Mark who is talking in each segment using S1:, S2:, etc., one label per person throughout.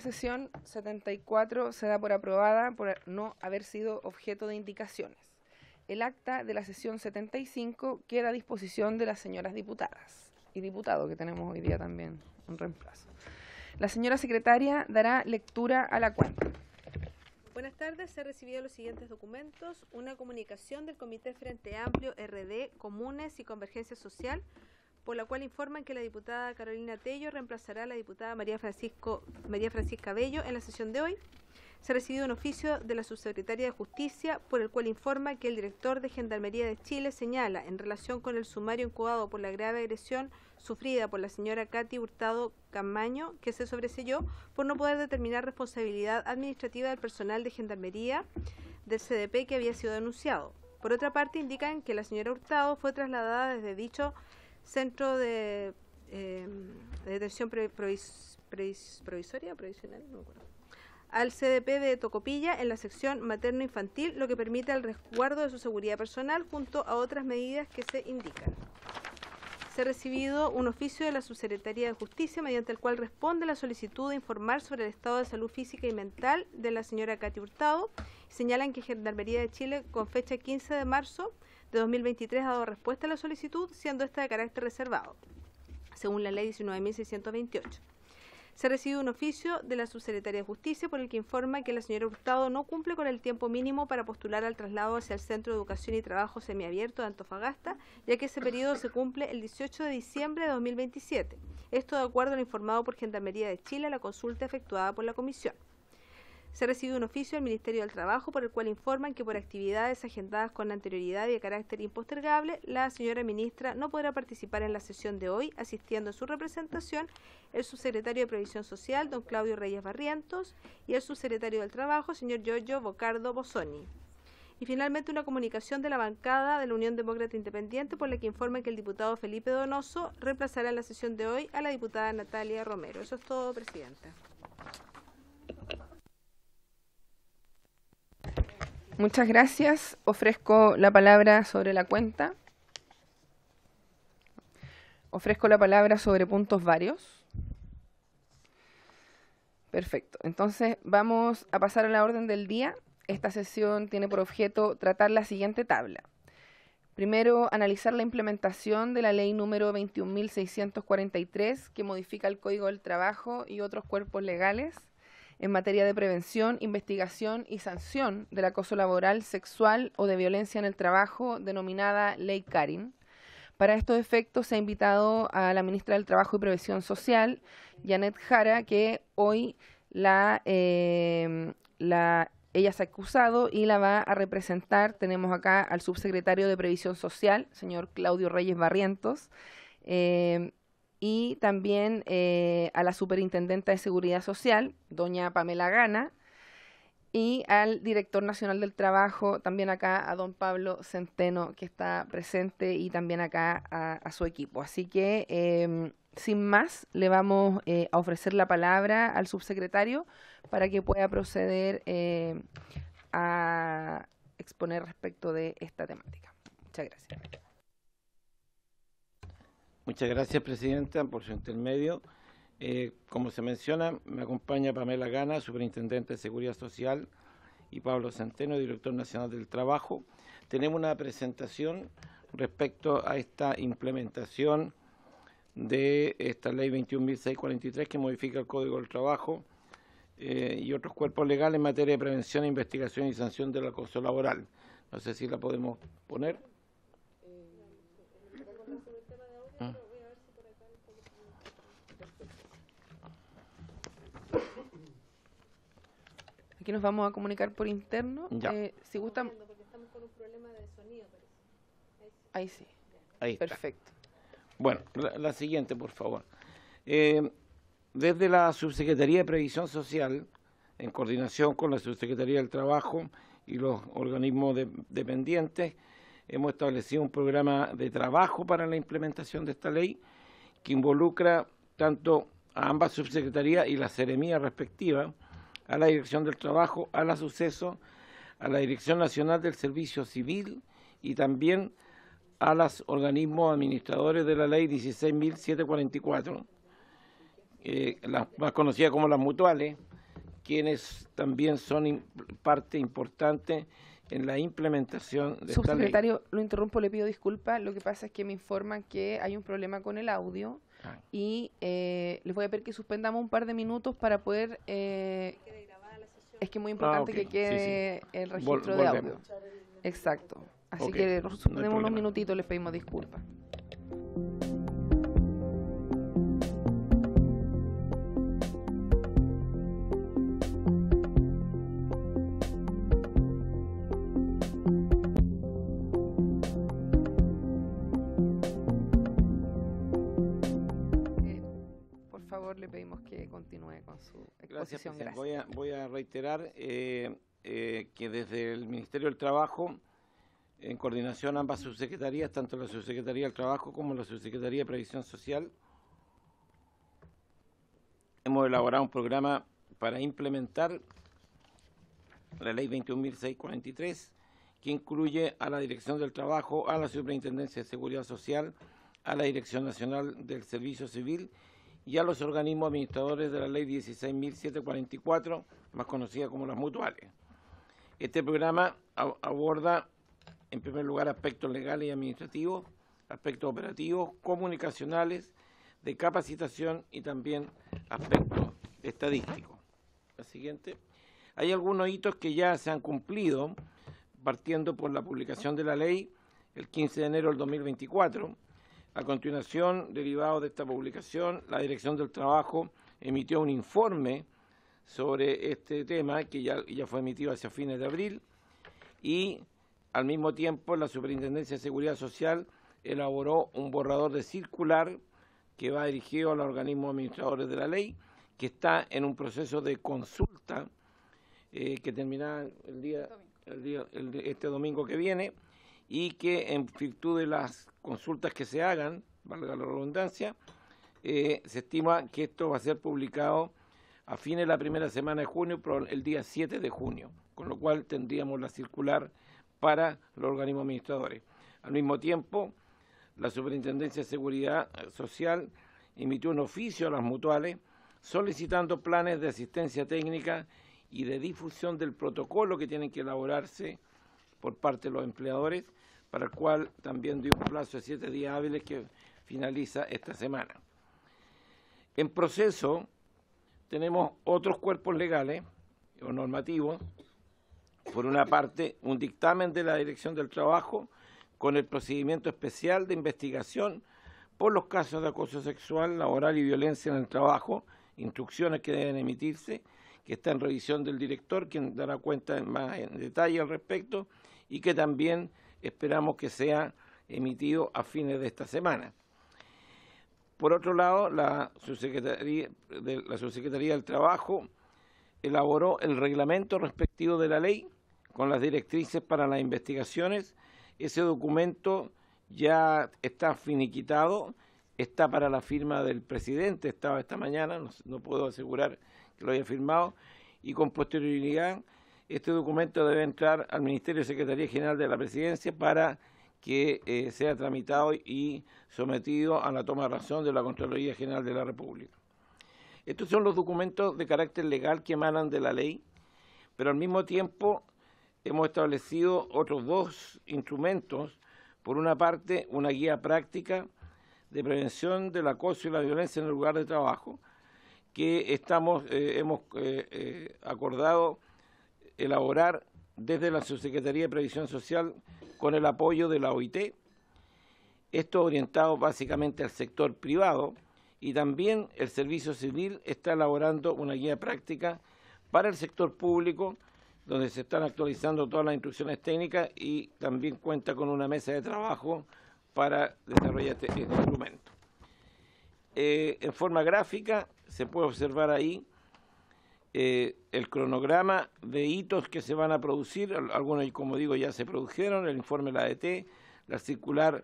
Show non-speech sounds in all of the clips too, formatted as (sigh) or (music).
S1: sesión 74 se da por aprobada por no haber sido objeto de indicaciones. El acta de la sesión 75 queda a disposición de las señoras diputadas y diputado que tenemos hoy día también un reemplazo. La señora secretaria dará lectura a la cuenta.
S2: Buenas tardes, se recibido los siguientes documentos. Una comunicación del Comité Frente Amplio RD Comunes y Convergencia Social por la cual informan que la diputada Carolina Tello reemplazará a la diputada María, Francisco, María Francisca Bello en la sesión de hoy. Se ha recibido un oficio de la subsecretaria de Justicia por el cual informa que el director de Gendarmería de Chile señala, en relación con el sumario incubado por la grave agresión sufrida por la señora Katy Hurtado Camaño, que se sobreselló por no poder determinar responsabilidad administrativa del personal de Gendarmería del CDP que había sido denunciado. Por otra parte, indican que la señora Hurtado fue trasladada desde dicho Centro de, em, Detención Provisoria, Provisional, no al CDP de Tocopilla en la sección materno-infantil, lo que permite el resguardo de su seguridad personal junto a otras medidas que se indican. Se ha recibido un oficio de la Subsecretaría de Justicia mediante el cual responde la solicitud de informar sobre el estado de salud física y mental de la señora Katy Hurtado. Señalan que Gendarmería de Chile, con fecha 15 de marzo, de 2023 ha dado respuesta a la solicitud, siendo esta de carácter reservado, según la ley 19.628 se recibido un oficio de la Subsecretaría de Justicia por el que informa que la señora Hurtado no cumple con el tiempo mínimo para postular al traslado hacia el Centro de Educación y Trabajo Semiabierto de Antofagasta, ya que ese periodo se cumple el 18 de diciembre de 2027. Esto de acuerdo a lo informado por Gendarmería de Chile a la consulta efectuada por la Comisión se ha recibido un oficio del Ministerio del Trabajo por el cual informan que por actividades agendadas con anterioridad y de carácter impostergable, la señora ministra no podrá participar en la sesión de hoy, asistiendo en su representación el subsecretario de Previsión Social, don Claudio Reyes Barrientos, y el subsecretario del Trabajo, señor Giorgio Bocardo Bosoni. Y finalmente una comunicación de la bancada de la Unión Demócrata Independiente por la que informan que el diputado Felipe Donoso reemplazará en la sesión de hoy a la diputada Natalia Romero. Eso es todo, Presidenta.
S1: Muchas gracias. Ofrezco la palabra sobre la cuenta. Ofrezco la palabra sobre puntos varios. Perfecto. Entonces vamos a pasar a la orden del día. Esta sesión tiene por objeto tratar la siguiente tabla. Primero, analizar la implementación de la ley número 21.643 que modifica el Código del Trabajo y otros cuerpos legales en materia de prevención, investigación y sanción del acoso laboral, sexual o de violencia en el trabajo, denominada Ley Karin. Para estos efectos se ha invitado a la ministra del Trabajo y Previsión Social, Janet Jara, que hoy la, em, ella se ha acusado y la va a representar. Tenemos acá al subsecretario de Previsión Social, señor Claudio Reyes Barrientos, em, y también eh, a la superintendenta de Seguridad Social, doña Pamela Gana, y al director nacional del trabajo, también acá a don Pablo Centeno, que está presente, y también acá a, su equipo. Así que, em, sin más, le vamos eh, a ofrecer la palabra al subsecretario para que pueda proceder eh, a exponer respecto de esta temática. Muchas gracias.
S3: Muchas gracias, Presidenta, por su intermedio. Eh, como se menciona, me acompaña Pamela Gana, Superintendente de Seguridad Social, y Pablo Centeno, Director Nacional del Trabajo. Tenemos una presentación respecto a esta implementación de esta ley 21.643 que modifica el Código del Trabajo eh, y otros cuerpos legales en materia de prevención, investigación y sanción del acoso laboral. No sé si la podemos poner.
S1: nos vamos a comunicar por interno. Eh, si gustan... Ahí sí.
S3: Ahí está. Perfecto. Bueno, la, siguiente, por favor. Eh, desde la Subsecretaría de Previsión Social, en coordinación con la Subsecretaría del Trabajo y los organismos dependientes, hemos establecido un programa de trabajo para la implementación de esta ley que involucra tanto a ambas subsecretarías y la seremía respectiva, a la Dirección del Trabajo, a la Suceso, a la Dirección Nacional del Servicio Civil y también a los organismos administradores de la ley 16.744, eh, las más conocidas como las mutuales, quienes también son parte importante en la implementación de Subsecretario,
S1: esta ley. lo interrumpo, le pido disculpas. Lo que pasa es que me informan que hay un problema con el audio. Y eh, les voy a pedir que suspendamos un par de minutos para poder... Eh, es que es muy importante ah, que quede el registro de audio. Exacto. Así que suspendemos unos minutitos, les pedimos disculpas.
S3: Voy, a, reiterar eh, eh, que desde el Ministerio del Trabajo, en coordinación ambas subsecretarías, tanto la Subsecretaría del Trabajo como la Subsecretaría de Previsión Social, hemos elaborado un programa para implementar la Ley 21.643, que incluye a la Dirección del Trabajo, a la Superintendencia de Seguridad Social, a la Dirección Nacional del Servicio Civil y a los organismos administradores de la Ley 16.744, más conocida como las mutuales. Este programa aborda, en primer lugar, aspectos legales y administrativos, aspectos operativos, comunicacionales, de capacitación y también aspectos estadísticos. La siguiente. Hay algunos hitos que ya se han cumplido, partiendo por la publicación de la ley el 15 de enero del 2024, a continuación, derivado de esta publicación, la Dirección del Trabajo emitió un informe sobre este tema que ya, fue emitido hacia fines de abril y al mismo tiempo la Superintendencia de Seguridad Social elaboró un borrador de circular que va dirigido a los organismos administradores de la ley, que está en un proceso de consulta eh, que terminará el día, este domingo que viene y que en virtud de las consultas que se hagan, valga la redundancia, eh, se estima que esto va a ser publicado a fines de la primera semana de junio, el día 7 de junio, con lo cual tendríamos la circular para los organismos administradores. Al mismo tiempo, la Superintendencia de Seguridad Social emitió un oficio a las mutuales solicitando planes de asistencia técnica y de difusión del protocolo que tienen que elaborarse por parte de los empleadores para el cual también dio un plazo de siete días hábiles que finaliza esta semana. En proceso tenemos otros cuerpos legales o normativos. Por una parte, un dictamen de la Dirección del Trabajo con el procedimiento especial de investigación por los casos de acoso sexual, laboral y violencia en el trabajo, instrucciones que deben emitirse, que está en revisión del director, quien dará cuenta más en detalle al respecto, y que también esperamos que sea emitido a fines de esta semana. Por otro lado, la subsecretaría, del Trabajo elaboró el reglamento respectivo de la ley con las directrices para las investigaciones. Ese documento ya está finiquitado, está para la firma del presidente, estaba esta mañana, no puedo asegurar que lo haya firmado, y con posterioridad este documento debe entrar al Ministerio de Secretaría General de la Presidencia para que eh, sea tramitado y sometido a la toma de razón de la Contraloría General de la República. Estos son los documentos de carácter legal que emanan de la ley, pero al mismo tiempo hemos establecido otros dos instrumentos. Por una parte, una guía práctica de prevención del acoso y la violencia en el lugar de trabajo, que eh, hemos eh, acordado elaborar desde la Subsecretaría de Previsión Social con el apoyo de la OIT, esto orientado básicamente al sector privado, y también el Servicio Civil está elaborando una guía práctica para el sector público, donde se están actualizando todas las instrucciones técnicas y también cuenta con una mesa de trabajo para desarrollar este, instrumento. Eh, en forma gráfica se puede observar ahí eh, el cronograma de hitos que se van a producir, algunos, como digo, ya se produjeron, el informe de la ADT, la circular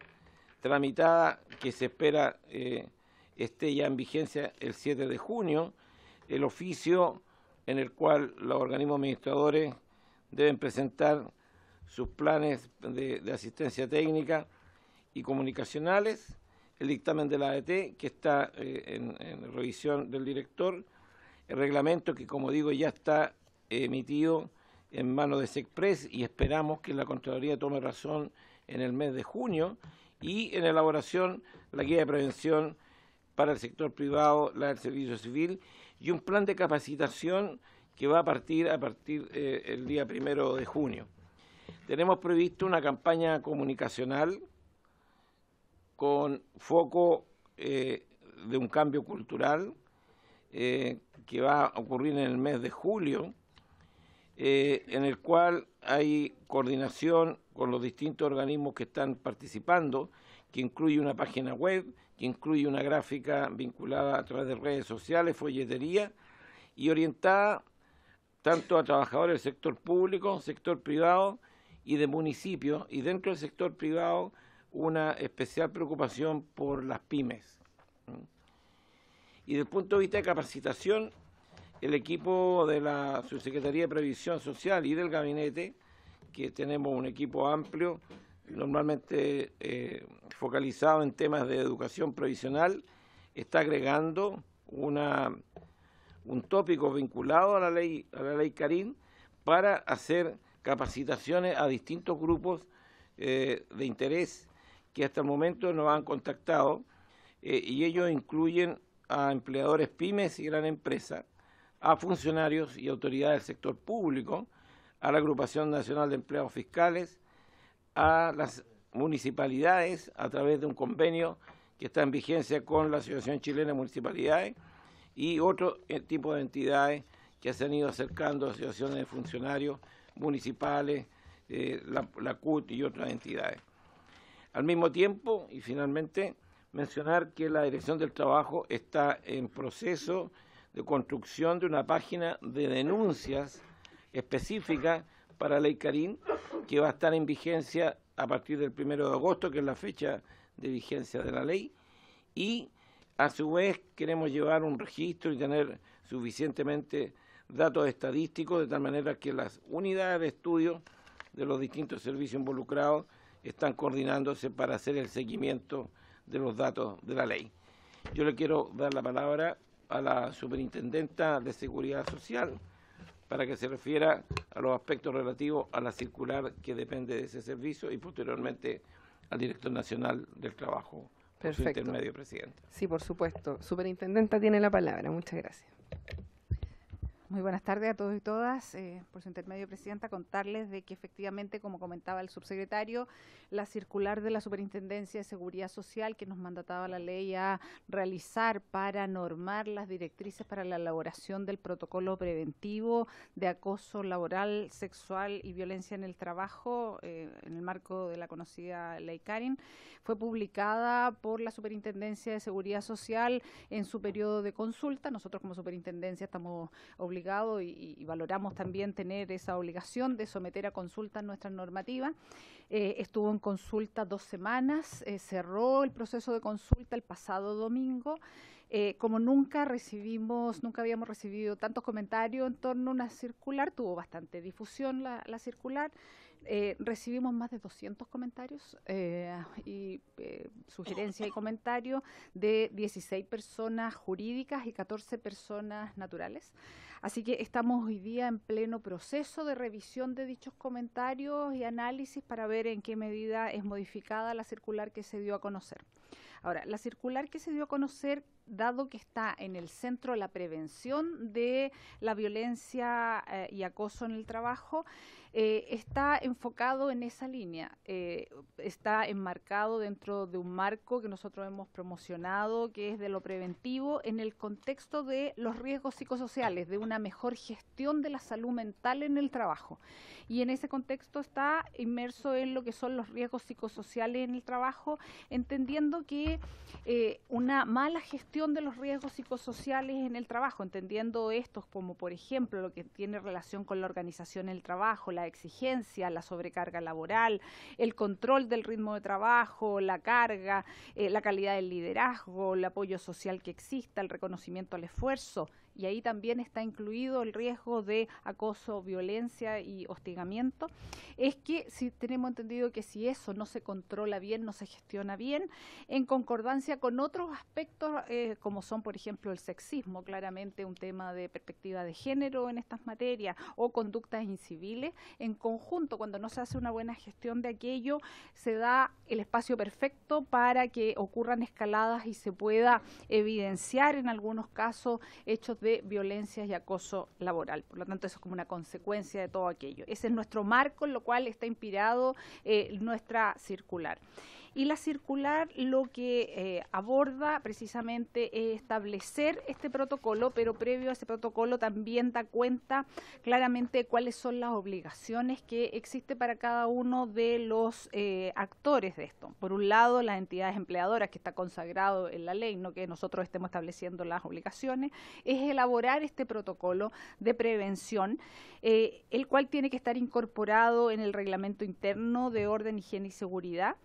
S3: tramitada que se espera eh, esté ya en vigencia el 7 de junio, el oficio en el cual los organismos administradores deben presentar sus planes de, asistencia técnica y comunicacionales, el dictamen de la ADT que está eh, en revisión del director, el reglamento que, como digo, ya está emitido en manos de SECPRES y esperamos que la Contraloría tome razón en el mes de junio y en elaboración la guía de prevención para el sector privado, la del servicio civil y un plan de capacitación que va a partir a partir eh, el día primero de junio. Tenemos previsto una campaña comunicacional con foco eh, de un cambio cultural, eh, que va a ocurrir en el mes de julio, eh, en el cual hay coordinación con los distintos organismos que están participando, que incluye una página web, que incluye una gráfica vinculada a través de redes sociales, folletería, y orientada tanto a trabajadores del sector público, sector privado y de municipios, y dentro del sector privado una especial preocupación por las pymes. Y desde el punto de vista de capacitación, el equipo de la Subsecretaría de Previsión Social y del Gabinete, que tenemos un equipo amplio, normalmente eh, focalizado en temas de educación previsional, está agregando una, un tópico vinculado a la ley, a la ley Karim para hacer capacitaciones a distintos grupos eh, de interés que hasta el momento nos han contactado eh, y ellos incluyen a empleadores pymes y gran empresa, a funcionarios y autoridades del sector público, a la Agrupación Nacional de Empleados Fiscales, a las municipalidades a través de un convenio que está en vigencia con la Asociación Chilena de Municipalidades y otro eh, tipo de entidades que se han ido acercando, a asociaciones de funcionarios municipales, eh, la CUT y otras entidades. Al mismo tiempo, y finalmente, mencionar que la Dirección del Trabajo está en proceso de construcción de una página de denuncias específica para la Ley Carín, que va a estar en vigencia a partir del 1 de agosto, que es la fecha de vigencia de la ley, y a su vez queremos llevar un registro y tener suficientemente datos estadísticos, de tal manera que las unidades de estudio de los distintos servicios involucrados están coordinándose para hacer el seguimiento de los datos de la ley. Yo le quiero dar la palabra a la Superintendenta de Seguridad Social para que se refiera a los aspectos relativos a la circular que depende de ese servicio y posteriormente al Director Nacional del Trabajo.
S1: Perfecto. Su intermedio, presidente. Sí, por supuesto. Superintendenta tiene la palabra. Muchas gracias.
S4: Muy buenas tardes a todos y todas. Eh, por su intermedio, Presidenta, contarles de que efectivamente, como comentaba el subsecretario, la circular de la Superintendencia de Seguridad Social que nos mandataba la ley a realizar para normar las directrices para la elaboración del protocolo preventivo de acoso laboral, sexual y violencia en el trabajo, eh, en el marco de la conocida ley Karin, fue publicada por la Superintendencia de Seguridad Social en su periodo de consulta. Nosotros como Superintendencia estamos obligados y, valoramos también tener esa obligación de someter a consulta nuestra normativa eh, estuvo en consulta dos semanas, eh, cerró el proceso de consulta el pasado domingo. Eh, como nunca recibimos, nunca habíamos recibido tantos comentarios en torno a una circular, tuvo bastante difusión la, circular. recibimos más de 200 comentarios y sugerencias y comentarios de 16 personas jurídicas y 14 personas naturales. Así que estamos hoy día en pleno proceso de revisión de dichos comentarios y análisis para ver en qué medida es modificada la circular que se dio a conocer. Ahora, la circular que se dio a conocer dado que está en el centro la prevención de la violencia eh, y acoso en el trabajo, eh, está enfocado en esa línea, eh, está enmarcado dentro de un marco que nosotros hemos promocionado, que es de lo preventivo, en el contexto de los riesgos psicosociales, de una mejor gestión de la salud mental en el trabajo. Y en ese contexto está inmerso en lo que son los riesgos psicosociales en el trabajo, entendiendo que una mala gestión de los riesgos psicosociales en el trabajo, entendiendo estos como, por ejemplo, lo que tiene relación con la organización del trabajo, la exigencia, la sobrecarga laboral, el control del ritmo de trabajo, la carga, eh, la calidad del liderazgo, el apoyo social que exista, el reconocimiento al esfuerzo, y ahí también está incluido el riesgo de acoso, violencia y hostigamiento, es que si tenemos entendido que si eso no se controla bien, no se gestiona bien, en concordancia con otros aspectos eh, como son, por ejemplo, el sexismo, claramente un tema de perspectiva de género en estas materias o conductas inciviles, en conjunto, cuando no se hace una buena gestión de aquello, se da el espacio perfecto para que ocurran escaladas y se pueda evidenciar en algunos casos hechos de violencias y acoso laboral. Por lo tanto, eso es como una consecuencia de todo aquello. Ese es nuestro marco en lo cual está inspirado eh, nuestra circular. Y la circular lo que eh, aborda precisamente es establecer este protocolo, pero previo a ese protocolo también da cuenta claramente cuáles son las obligaciones que existe para cada uno de los eh, actores de esto. Por un lado, las entidades empleadoras, que está consagrado en la ley, no que nosotros estemos estableciendo las obligaciones, es elaborar este protocolo de prevención, eh, el cual tiene que estar incorporado en el reglamento interno de orden, higiene y seguridad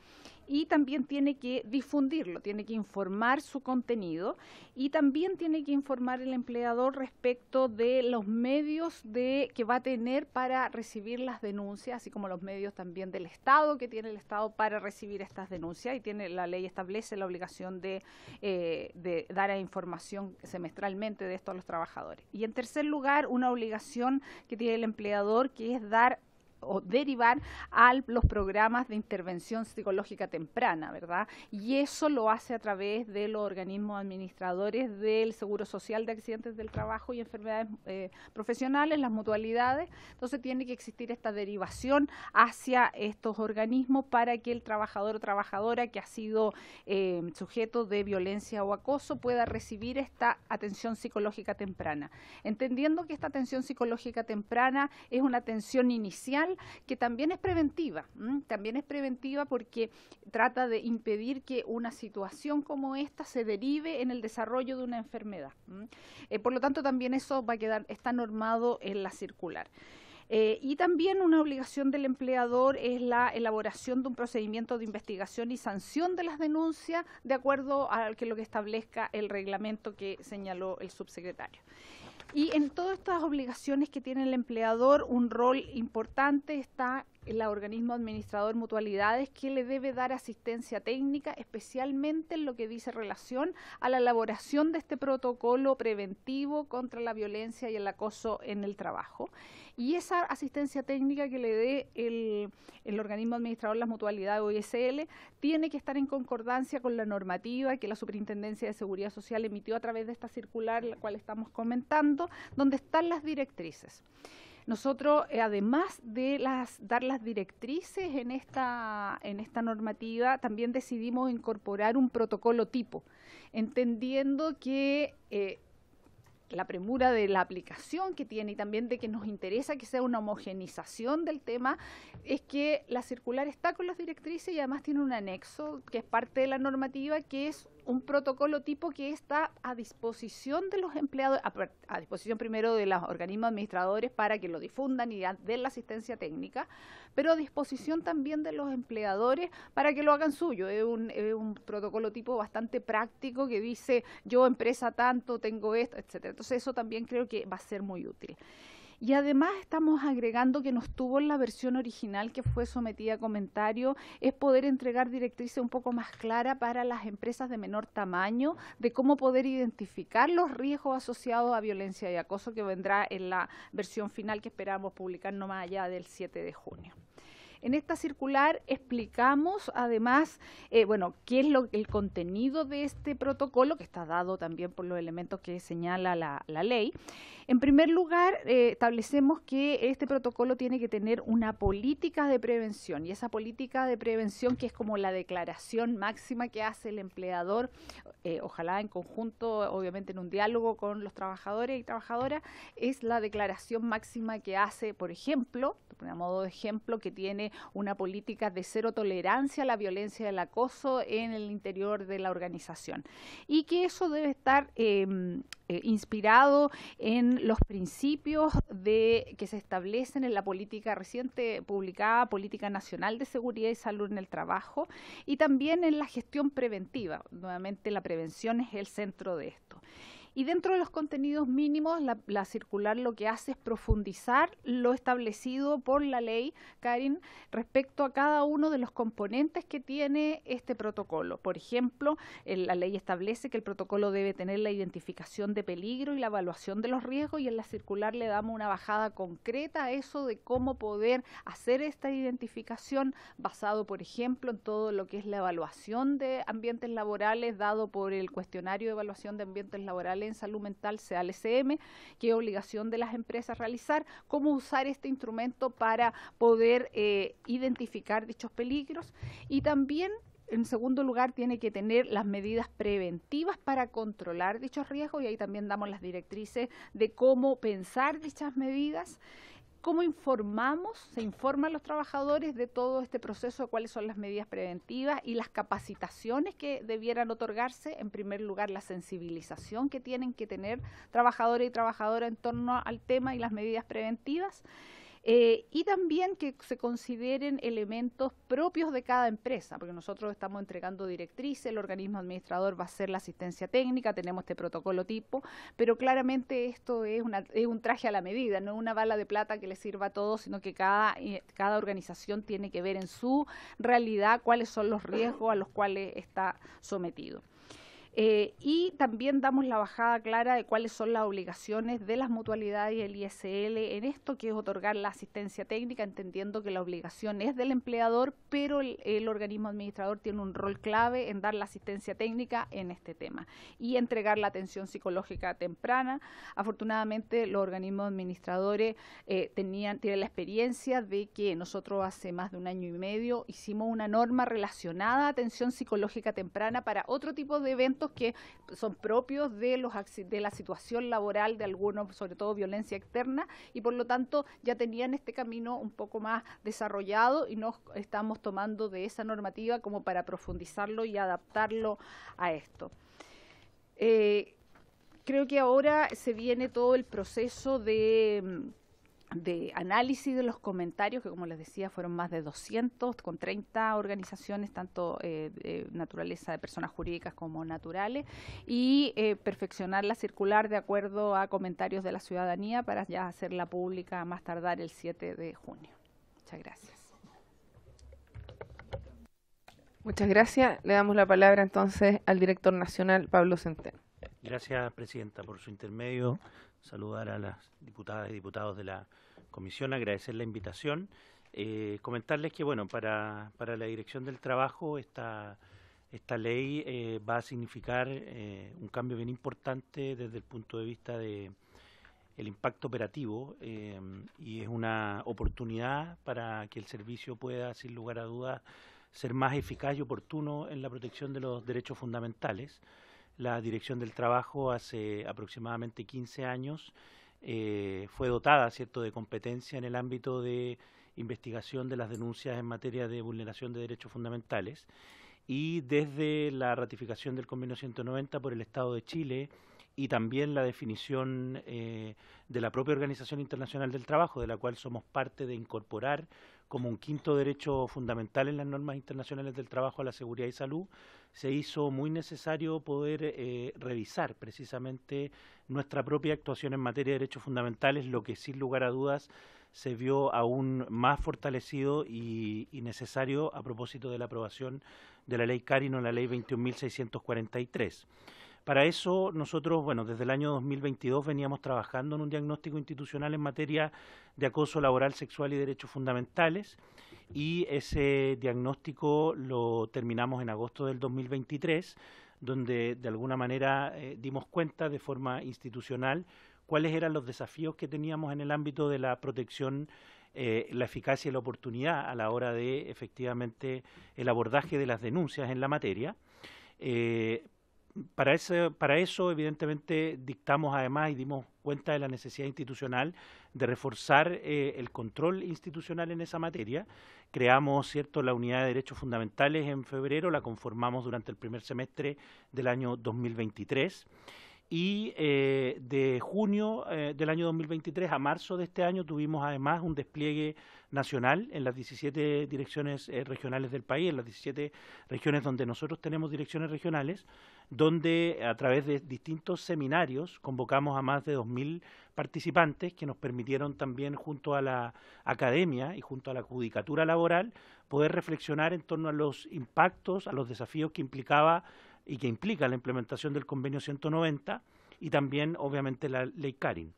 S4: y también tiene que difundirlo, tiene que informar su contenido y también tiene que informar el empleador respecto de los medios de que va a tener para recibir las denuncias, así como los medios también del Estado que tiene el Estado para recibir estas denuncias y tiene la ley establece la obligación de, eh, dar información semestralmente de esto a los trabajadores. Y en tercer lugar, una obligación que tiene el empleador que es dar o derivar a los programas de intervención psicológica temprana, ¿verdad? Y eso lo hace a través de los organismos administradores del Seguro Social de Accidentes del Trabajo y Enfermedades eh, Profesionales, las mutualidades. Entonces tiene que existir esta derivación hacia estos organismos para que el trabajador o trabajadora que ha sido eh, sujeto de violencia o acoso pueda recibir esta atención psicológica temprana. Entendiendo que esta atención psicológica temprana es una atención inicial que también es preventiva, también es preventiva porque trata de impedir que una situación como esta se derive en el desarrollo de una enfermedad. Eh, por lo tanto, también eso va a quedar, está normado en la circular. Eh, y también una obligación del empleador es la elaboración de un procedimiento de investigación y sanción de las denuncias de acuerdo a lo que establezca el reglamento que señaló el subsecretario. Y en todas estas obligaciones que tiene el empleador, un rol importante está el organismo administrador mutualidades que le debe dar asistencia técnica, especialmente en lo que dice relación a la elaboración de este protocolo preventivo contra la violencia y el acoso en el trabajo. Y esa asistencia técnica que le dé el, el organismo administrador las mutualidades OSL tiene que estar en concordancia con la normativa que la Superintendencia de Seguridad Social emitió a través de esta circular, la cual estamos comentando, donde están las directrices. Nosotros, eh, además de las, dar las directrices en esta, en esta normativa, también decidimos incorporar un protocolo tipo, entendiendo que... Eh, la premura de la aplicación que tiene y también de que nos interesa que sea una homogenización del tema, es que la circular está con las directrices y además tiene un anexo que es parte de la normativa que es un protocolo tipo que está a disposición de los empleados, a, disposición primero de los organismos administradores para que lo difundan y den la asistencia técnica, pero a disposición también de los empleadores para que lo hagan suyo. Es un, es un protocolo tipo bastante práctico que dice yo empresa tanto, tengo esto, etcétera. Entonces eso también creo que va a ser muy útil. Y además estamos agregando que nos tuvo en la versión original que fue sometida a comentario, es poder entregar directrices un poco más claras para las empresas de menor tamaño, de cómo poder identificar los riesgos asociados a violencia y acoso que vendrá en la versión final que esperamos publicar no más allá del 7 de junio. En esta circular explicamos además, eh, bueno, qué es lo, el contenido de este protocolo, que está dado también por los elementos que señala la, ley. En primer lugar, eh, establecemos que este protocolo tiene que tener una política de prevención y esa política de prevención que es como la declaración máxima que hace el empleador, eh, ojalá en conjunto, obviamente en un diálogo con los trabajadores y trabajadoras, es la declaración máxima que hace, por ejemplo, a modo de ejemplo, que tiene una política de cero tolerancia a la violencia y al acoso en el interior de la organización. Y que eso debe estar em, eh, inspirado en los principios que se establecen en la política reciente publicada, Política Nacional de Seguridad y Salud en el Trabajo, y también en la gestión preventiva. Nuevamente la prevención es el centro de esto. Y dentro de los contenidos mínimos, la, circular lo que hace es profundizar lo establecido por la ley, Karin, respecto a cada uno de los componentes que tiene este protocolo. Por ejemplo, la ley establece que el protocolo debe tener la identificación de peligro y la evaluación de los riesgos y en la circular le damos una bajada concreta a eso de cómo poder hacer esta identificación basado, por ejemplo, en todo lo que es la evaluación de ambientes laborales dado por el cuestionario de evaluación de ambientes laborales en salud mental, sea el SM, qué obligación de las empresas realizar, cómo usar este instrumento para poder eh, identificar dichos peligros y también en segundo lugar, tiene que tener las medidas preventivas para controlar dichos riesgos y ahí también damos las directrices de cómo pensar dichas medidas. ¿Cómo informamos, se informan los trabajadores de todo este proceso, cuáles son las medidas preventivas y las capacitaciones que debieran otorgarse? En primer lugar, la sensibilización que tienen que tener trabajadores y trabajadoras en torno al tema y las medidas preventivas. Eh, y también que se consideren elementos propios de cada empresa, porque nosotros estamos entregando directrices, el organismo administrador va a hacer la asistencia técnica, tenemos este protocolo tipo, pero claramente esto es, un traje a la medida, no una bala de plata que le sirva a todos, sino que cada, eh, cada organización tiene que ver en su realidad cuáles son los riesgos a los cuales está sometido. Eh, y también damos la bajada clara de cuáles son las obligaciones de las mutualidades y el ISL en esto, que es otorgar la asistencia técnica, entendiendo que la obligación es del empleador, pero el, organismo administrador tiene un rol clave en dar la asistencia técnica en este tema y entregar la atención psicológica temprana. Afortunadamente, los organismos administradores eh, tenían, tienen la experiencia de que nosotros hace más de un año y medio hicimos una norma relacionada a atención psicológica temprana para otro tipo de eventos que son propios de, la situación laboral de algunos, sobre todo violencia externa, y por lo tanto ya tenían este camino un poco más desarrollado y nos estamos tomando de esa normativa como para profundizarlo y adaptarlo a esto. Eh, creo que ahora se viene todo el proceso de mm, de análisis de los comentarios, que como les decía fueron más de 200, con 30 organizaciones, tanto eh, de naturaleza de personas jurídicas como naturales, y eh, perfeccionar la circular de acuerdo a comentarios de la ciudadanía para ya hacerla pública más tardar el 7 de junio. Muchas gracias.
S1: Muchas gracias. Le damos la palabra entonces al director nacional, Pablo Centeno.
S5: Gracias, Presidenta, por su intermedio saludar a las diputadas y diputados de la comisión, agradecer la invitación. Eh, comentarles que, bueno, para, para la Dirección del Trabajo esta, esta ley eh, va a significar eh, un cambio bien importante desde el punto de vista de el impacto operativo y es una oportunidad para que el servicio pueda, sin lugar a dudas, ser más eficaz y oportuno en la protección de los derechos fundamentales la Dirección del Trabajo hace aproximadamente 15 años eh, fue dotada cierto, de competencia en el ámbito de investigación de las denuncias en materia de vulneración de derechos fundamentales y desde la ratificación del Convenio 190 por el Estado de Chile y también la definición eh, de la propia Organización Internacional del Trabajo, de la cual somos parte de incorporar como un quinto derecho fundamental en las normas internacionales del trabajo a la seguridad y salud, se hizo muy necesario poder eh, revisar precisamente nuestra propia actuación en materia de derechos fundamentales, lo que sin lugar a dudas se vio aún más fortalecido y, necesario a propósito de la aprobación de la ley Carino, la ley 21.643. Para eso nosotros, bueno, desde el año 2022 veníamos trabajando en un diagnóstico institucional en materia de acoso laboral, sexual y derechos fundamentales y ese diagnóstico lo terminamos en agosto del 2023, donde de alguna manera eh, dimos cuenta de forma institucional cuáles eran los desafíos que teníamos en el ámbito de la protección eh, la eficacia y la oportunidad a la hora de efectivamente el abordaje de las denuncias en la materia. Eh, para, ese, para eso, evidentemente, dictamos además y dimos cuenta de la necesidad institucional de reforzar eh, el control institucional en esa materia. Creamos cierto, la unidad de derechos fundamentales en febrero, la conformamos durante el primer semestre del año 2023 y eh, de junio eh, del año 2023 a marzo de este año tuvimos además un despliegue nacional en las 17 direcciones eh, regionales del país, en las 17 regiones donde nosotros tenemos direcciones regionales, donde a través de distintos seminarios convocamos a más de 2.000 participantes que nos permitieron también junto a la academia y junto a la judicatura laboral poder reflexionar en torno a los impactos, a los desafíos que implicaba y que implica la implementación del convenio 190 y también, obviamente, la ley Karin.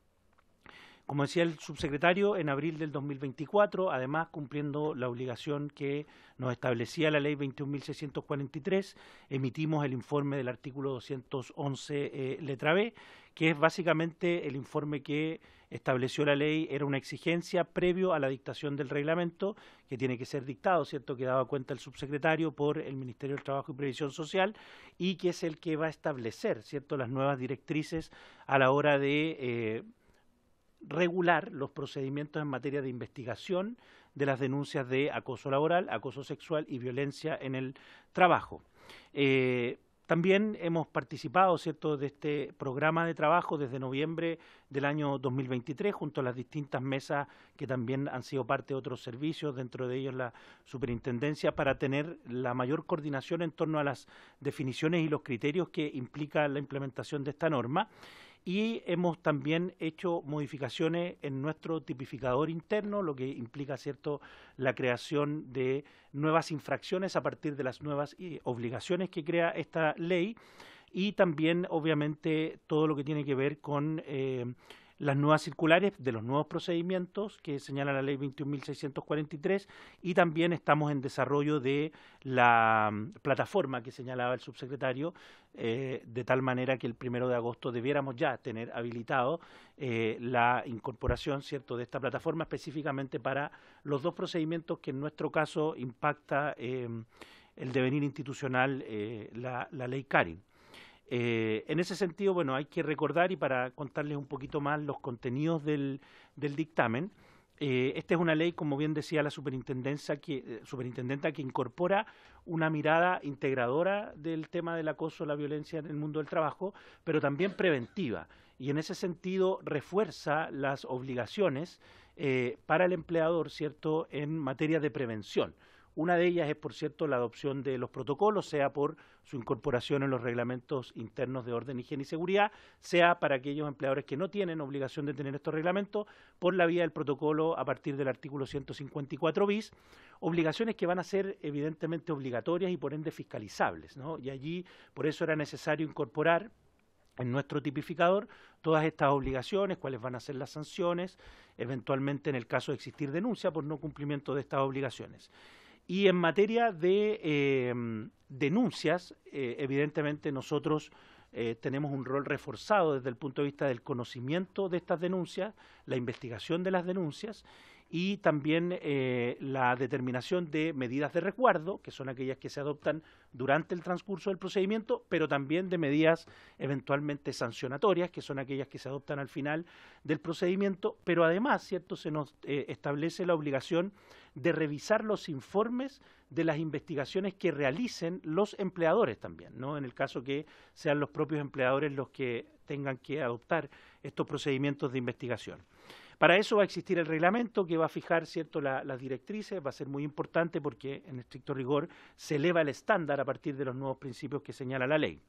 S5: Como decía el subsecretario, en abril del 2024, además cumpliendo la obligación que nos establecía la ley 21.643, emitimos el informe del artículo 211, eh, letra B, que es básicamente el informe que estableció la ley era una exigencia previo a la dictación del reglamento, que tiene que ser dictado, ¿cierto?, que daba cuenta el subsecretario por el Ministerio del Trabajo y Previsión Social y que es el que va a establecer, ¿cierto?, las nuevas directrices a la hora de... Eh, regular los procedimientos en materia de investigación de las denuncias de acoso laboral, acoso sexual y violencia en el trabajo. Eh, también hemos participado ¿cierto? de este programa de trabajo desde noviembre del año 2023, junto a las distintas mesas que también han sido parte de otros servicios, dentro de ellos la superintendencia, para tener la mayor coordinación en torno a las definiciones y los criterios que implica la implementación de esta norma y hemos también hecho modificaciones en nuestro tipificador interno, lo que implica cierto la creación de nuevas infracciones a partir de las nuevas eh, obligaciones que crea esta ley y también obviamente todo lo que tiene que ver con eh, las nuevas circulares de los nuevos procedimientos que señala la ley 21.643 y también estamos en desarrollo de la mm, plataforma que señalaba el subsecretario, eh, de tal manera que el primero de agosto debiéramos ya tener habilitado eh, la incorporación cierto, de esta plataforma específicamente para los dos procedimientos que en nuestro caso impacta eh, el devenir institucional la, la ley CARIN. Eh, en ese sentido, bueno, hay que recordar y para contarles un poquito más los contenidos del, dictamen, eh, esta es una ley, como bien decía la superintendencia, que, eh, superintendenta, que incorpora una mirada integradora del tema del acoso, la violencia en el mundo del trabajo, pero también preventiva. Y en ese sentido refuerza las obligaciones para el empleador, ¿cierto?, en materia de prevención. Una de ellas es, por cierto, la adopción de los protocolos, sea por su incorporación en los reglamentos internos de orden, higiene y seguridad, sea para aquellos empleadores que no tienen obligación de tener estos reglamentos, por la vía del protocolo a partir del artículo 154 bis, obligaciones que van a ser evidentemente obligatorias y por ende fiscalizables. ¿no? Y allí, por eso era necesario incorporar en nuestro tipificador todas estas obligaciones, cuáles van a ser las sanciones, eventualmente en el caso de existir denuncia por no cumplimiento de estas obligaciones. Y en materia de eh, denuncias, eh, evidentemente nosotros eh, tenemos un rol reforzado desde el punto de vista del conocimiento de estas denuncias, la investigación de las denuncias y también eh, la determinación de medidas de resguardo, que son aquellas que se adoptan durante el transcurso del procedimiento, pero también de medidas eventualmente sancionatorias, que son aquellas que se adoptan al final del procedimiento, pero además, ¿cierto?, se nos eh, establece la obligación de revisar los informes de las investigaciones que realicen los empleadores también, ¿no? En el caso que sean los propios empleadores los que tengan que adoptar estos procedimientos de investigación. Para eso va a existir el reglamento que va a fijar cierto, las directrices, va a ser muy importante porque en estricto rigor se eleva el estándar a partir de los nuevos principios que señala la ley.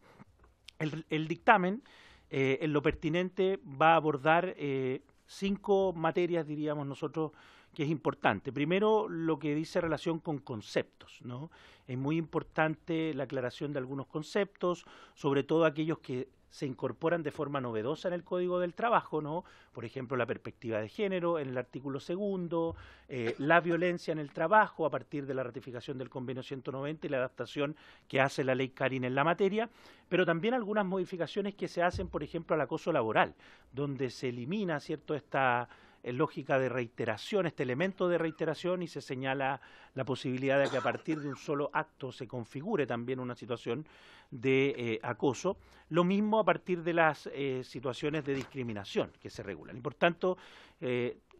S5: El, dictamen, eh, en lo pertinente, va a abordar eh, cinco materias, diríamos nosotros, que es importante. Primero, lo que dice relación con conceptos. ¿no? Es muy importante la aclaración de algunos conceptos, sobre todo aquellos que se incorporan de forma novedosa en el Código del Trabajo, ¿no? Por ejemplo, la perspectiva de género en el artículo segundo, eh, la violencia en el trabajo a partir de la ratificación del Convenio 190 y la adaptación que hace la ley Karin en la materia, pero también algunas modificaciones que se hacen, por ejemplo, al acoso laboral, donde se elimina, ¿cierto?, esta eh, lógica de reiteración, este elemento de reiteración, y se señala la posibilidad de que a partir de un solo acto se configure también una situación de eh, acoso. Lo mismo a partir de las eh, situaciones de discriminación que se regulan. Y por tanto,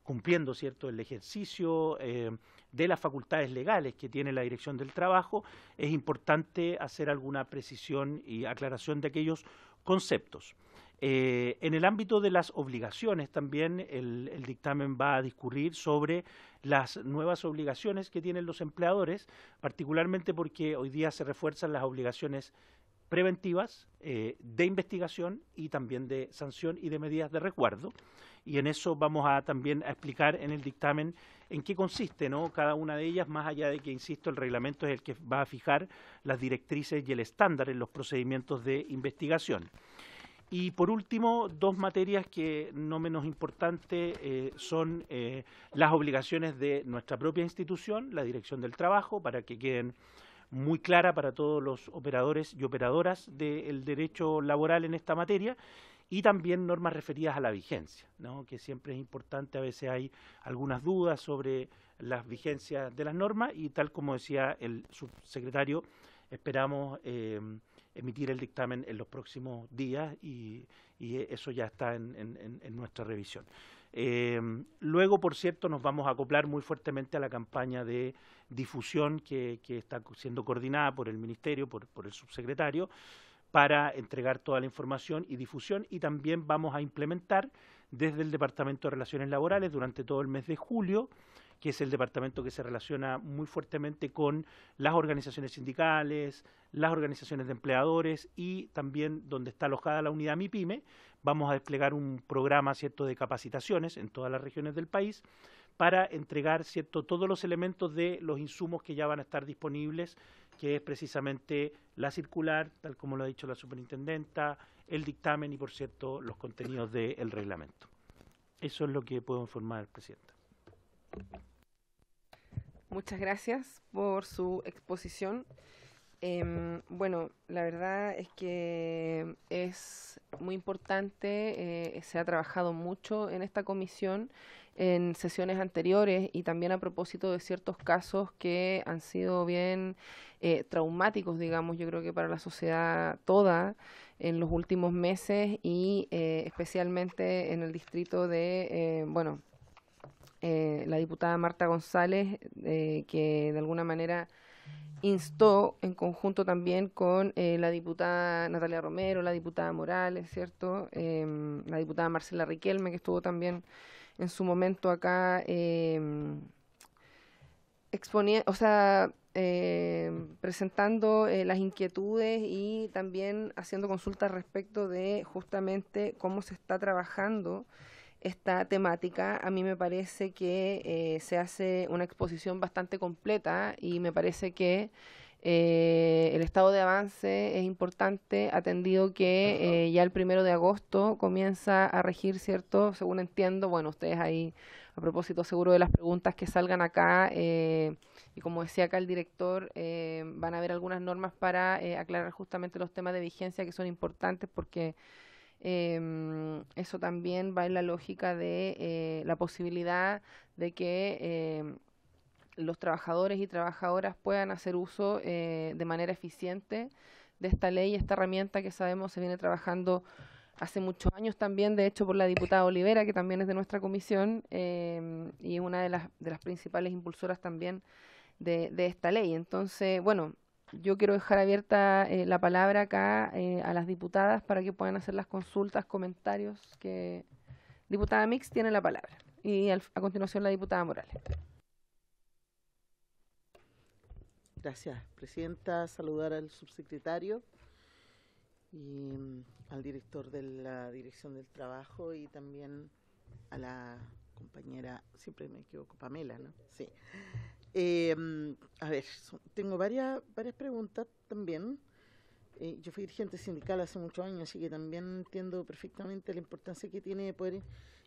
S5: cumpliendo cierto el ejercicio de las facultades legales que tiene la dirección del trabajo, es importante hacer alguna precisión y aclaración de aquellos conceptos. Eh, en el ámbito de las obligaciones también el, dictamen va a discurrir sobre las nuevas obligaciones que tienen los empleadores, particularmente porque hoy día se refuerzan las obligaciones preventivas, eh, de investigación y también de sanción y de medidas de resguardo. Y en eso vamos a también a explicar en el dictamen en qué consiste cada una de ellas, más allá de que, insisto, el reglamento es el que va a fijar las directrices y el estándar en los procedimientos de investigación. Y por último, dos materias que no menos importantes eh, son eh, las obligaciones de nuestra propia institución, la Dirección del Trabajo, para que queden muy clara para todos los operadores y operadoras del derecho laboral en esta materia y también normas referidas a la vigencia, ¿no? que siempre es importante, a veces hay algunas dudas sobre las vigencias de las normas y tal como decía el subsecretario, esperamos... Eh, emitir el dictamen en los próximos días y, eso ya está en, nuestra revisión. Eh, luego, por cierto, nos vamos a acoplar muy fuertemente a la campaña de difusión que, está siendo coordinada por el Ministerio, por el subsecretario, para entregar toda la información y difusión y también vamos a implementar desde el Departamento de Relaciones Laborales durante todo el mes de julio que es el departamento que se relaciona muy fuertemente con las organizaciones sindicales, las organizaciones de empleadores y también donde está alojada la unidad MIPYME, vamos a desplegar un programa cierto de capacitaciones en todas las regiones del país para entregar cierto todos los elementos de los insumos que ya van a estar disponibles, que es precisamente la circular, tal como lo ha dicho la superintendenta, el dictamen y por cierto los contenidos del reglamento. Eso es lo que puedo informar, Presidenta.
S1: Muchas gracias por su exposición. Em, bueno, la verdad es que es muy importante, eh, se ha trabajado mucho en esta comisión en sesiones anteriores y también a propósito de ciertos casos que han sido bien eh, traumáticos, digamos, yo creo que para la sociedad toda en los últimos meses y eh, especialmente en el distrito de, bueno, eh, la diputada Marta González, eh, que de alguna manera instó en conjunto también con eh, la diputada Natalia Romero, la diputada Morales, ¿cierto? Em, la diputada Marcela Riquelme, que estuvo también en su momento acá em, exponiendo, o sea, em, presentando las inquietudes y también haciendo consultas respecto de justamente cómo se está trabajando esta temática, a mí me parece que eh, se hace una exposición bastante completa y me parece que eh, el estado de avance es importante, atendido que eh, ya el primero de agosto comienza a regir, ¿cierto? Según entiendo, bueno, ustedes ahí, a propósito seguro de las preguntas que salgan acá, y como decía acá el director, van a haber algunas normas para aclarar justamente los temas de vigencia que son importantes porque eh, eso también va en la lógica de eh, la posibilidad de que em, los trabajadores y trabajadoras puedan hacer uso eh, de manera eficiente de esta ley, esta herramienta que sabemos se viene trabajando hace muchos años también, de hecho, por la diputada Olivera, que también es de nuestra comisión em, y es una de las, de las principales impulsoras también de, de esta ley. Entonces, bueno, yo quiero dejar abierta eh, la palabra acá eh, a las diputadas para que puedan hacer las consultas, comentarios que diputada Mix tiene la palabra y a continuación la diputada Morales.
S6: Gracias, presidenta. Saludar al subsecretario y mm, al director de la Dirección del Trabajo y también a la compañera, siempre me equivoco, Pamela, ¿no? Sí, eh, a ver, tengo varias, varias preguntas también. Eh, yo fui dirigente sindical hace muchos años, así que también entiendo perfectamente la importancia que tiene poder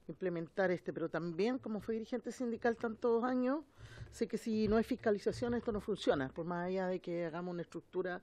S6: implementar este, pero también como fui dirigente sindical tantos años, sé que si no hay fiscalización esto no funciona, por más allá de que hagamos una estructura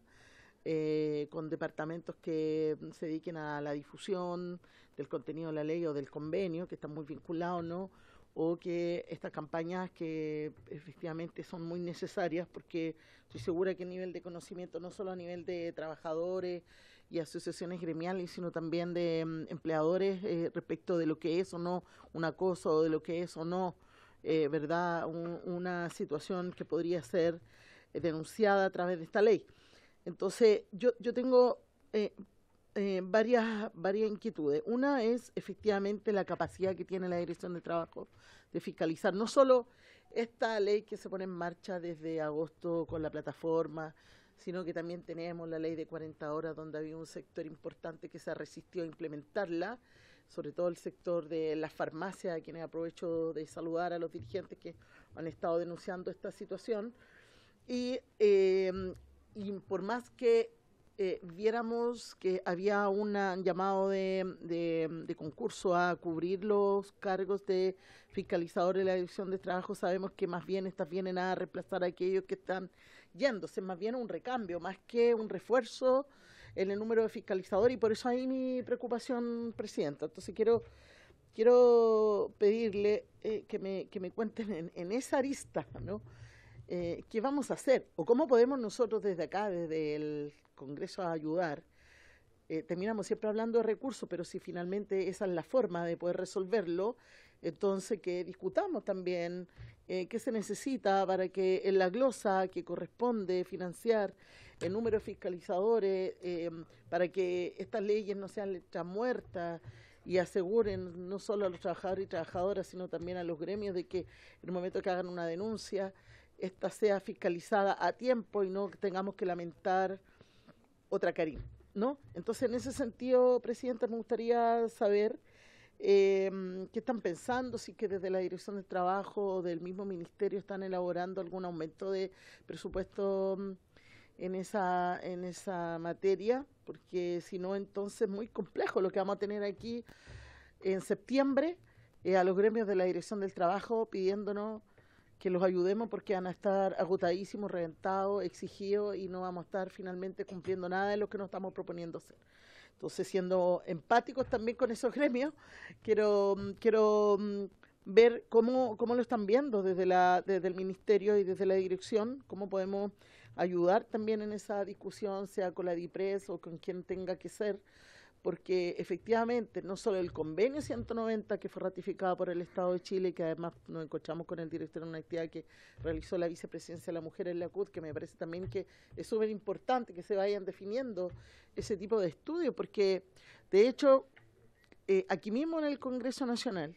S6: eh, con departamentos que se dediquen a la difusión del contenido de la ley o del convenio, que está muy vinculados, ¿no? o que estas campañas que efectivamente son muy necesarias porque estoy segura que a nivel de conocimiento, no solo a nivel de trabajadores y asociaciones gremiales, sino también de mm, empleadores eh, respecto de lo que es o no un acoso, o de lo que es o no, eh, ¿verdad?, una situación que podría ser eh, denunciada a través de esta ley. Entonces, yo, yo tengo eh, varias, inquietudes. Una es efectivamente la capacidad que tiene la Dirección de Trabajo de fiscalizar no solo esta ley que se pone en marcha desde agosto con la plataforma, sino que también tenemos la ley de 40 horas donde había un sector importante que se resistió a implementarla, sobre todo el sector de la farmacia a quienes aprovecho de saludar a los dirigentes que han estado denunciando esta situación. y eh, por más que eh, viéramos que había un llamado de, concurso a cubrir los cargos de fiscalizadores de la Dirección de Trabajo, sabemos que más bien estas vienen a reemplazar a aquellos que están yéndose, más bien un recambio, más que un refuerzo en el número de fiscalizadores, y por eso ahí mi preocupación, Presidenta. Entonces quiero, quiero pedirle eh, que, me, que me cuenten en, esa arista, ¿no? Eh, ¿Qué vamos a hacer? ¿O cómo podemos nosotros desde acá, desde el Congreso a ayudar, eh, terminamos siempre hablando de recursos, pero si finalmente esa es la forma de poder resolverlo, entonces que discutamos también eh, qué se necesita para que en la glosa que corresponde financiar el número de fiscalizadores, em, para que estas leyes no sean letras muertas y aseguren no solo a los trabajadores y trabajadoras, sino también a los gremios de que en el momento que hagan una denuncia, esta sea fiscalizada a tiempo y no tengamos que lamentar otra cariño, ¿no? Entonces, en ese sentido, Presidenta, me gustaría saber em, qué están pensando, si que desde la Dirección del Trabajo o del mismo Ministerio están elaborando algún aumento de presupuesto mm, en esa, en esa materia, porque si no, entonces es muy complejo lo que vamos a tener aquí en septiembre eh, a los gremios de la Dirección del Trabajo pidiéndonos que los ayudemos porque van a estar agotadísimos, reventados, exigidos y no vamos a estar finalmente cumpliendo nada de lo que nos estamos proponiendo hacer. Entonces, siendo empáticos también con esos (laughs) gremios, quiero, quiero mm, ver cómo, cómo lo están viendo desde, la, desde el ministerio y desde la dirección, cómo podemos ayudar también en esa discusión, sea con la DIPRES o con quien tenga que ser, porque efectivamente no solo el convenio 190 que fue ratificado por el Estado de Chile, que además nos encontramos con el director de una actividad que realizó la vicepresidencia de la mujer en la CUT, que me parece también que es súper importante que se vayan definiendo ese tipo de estudios, porque de hecho eh, aquí mismo en el Congreso Nacional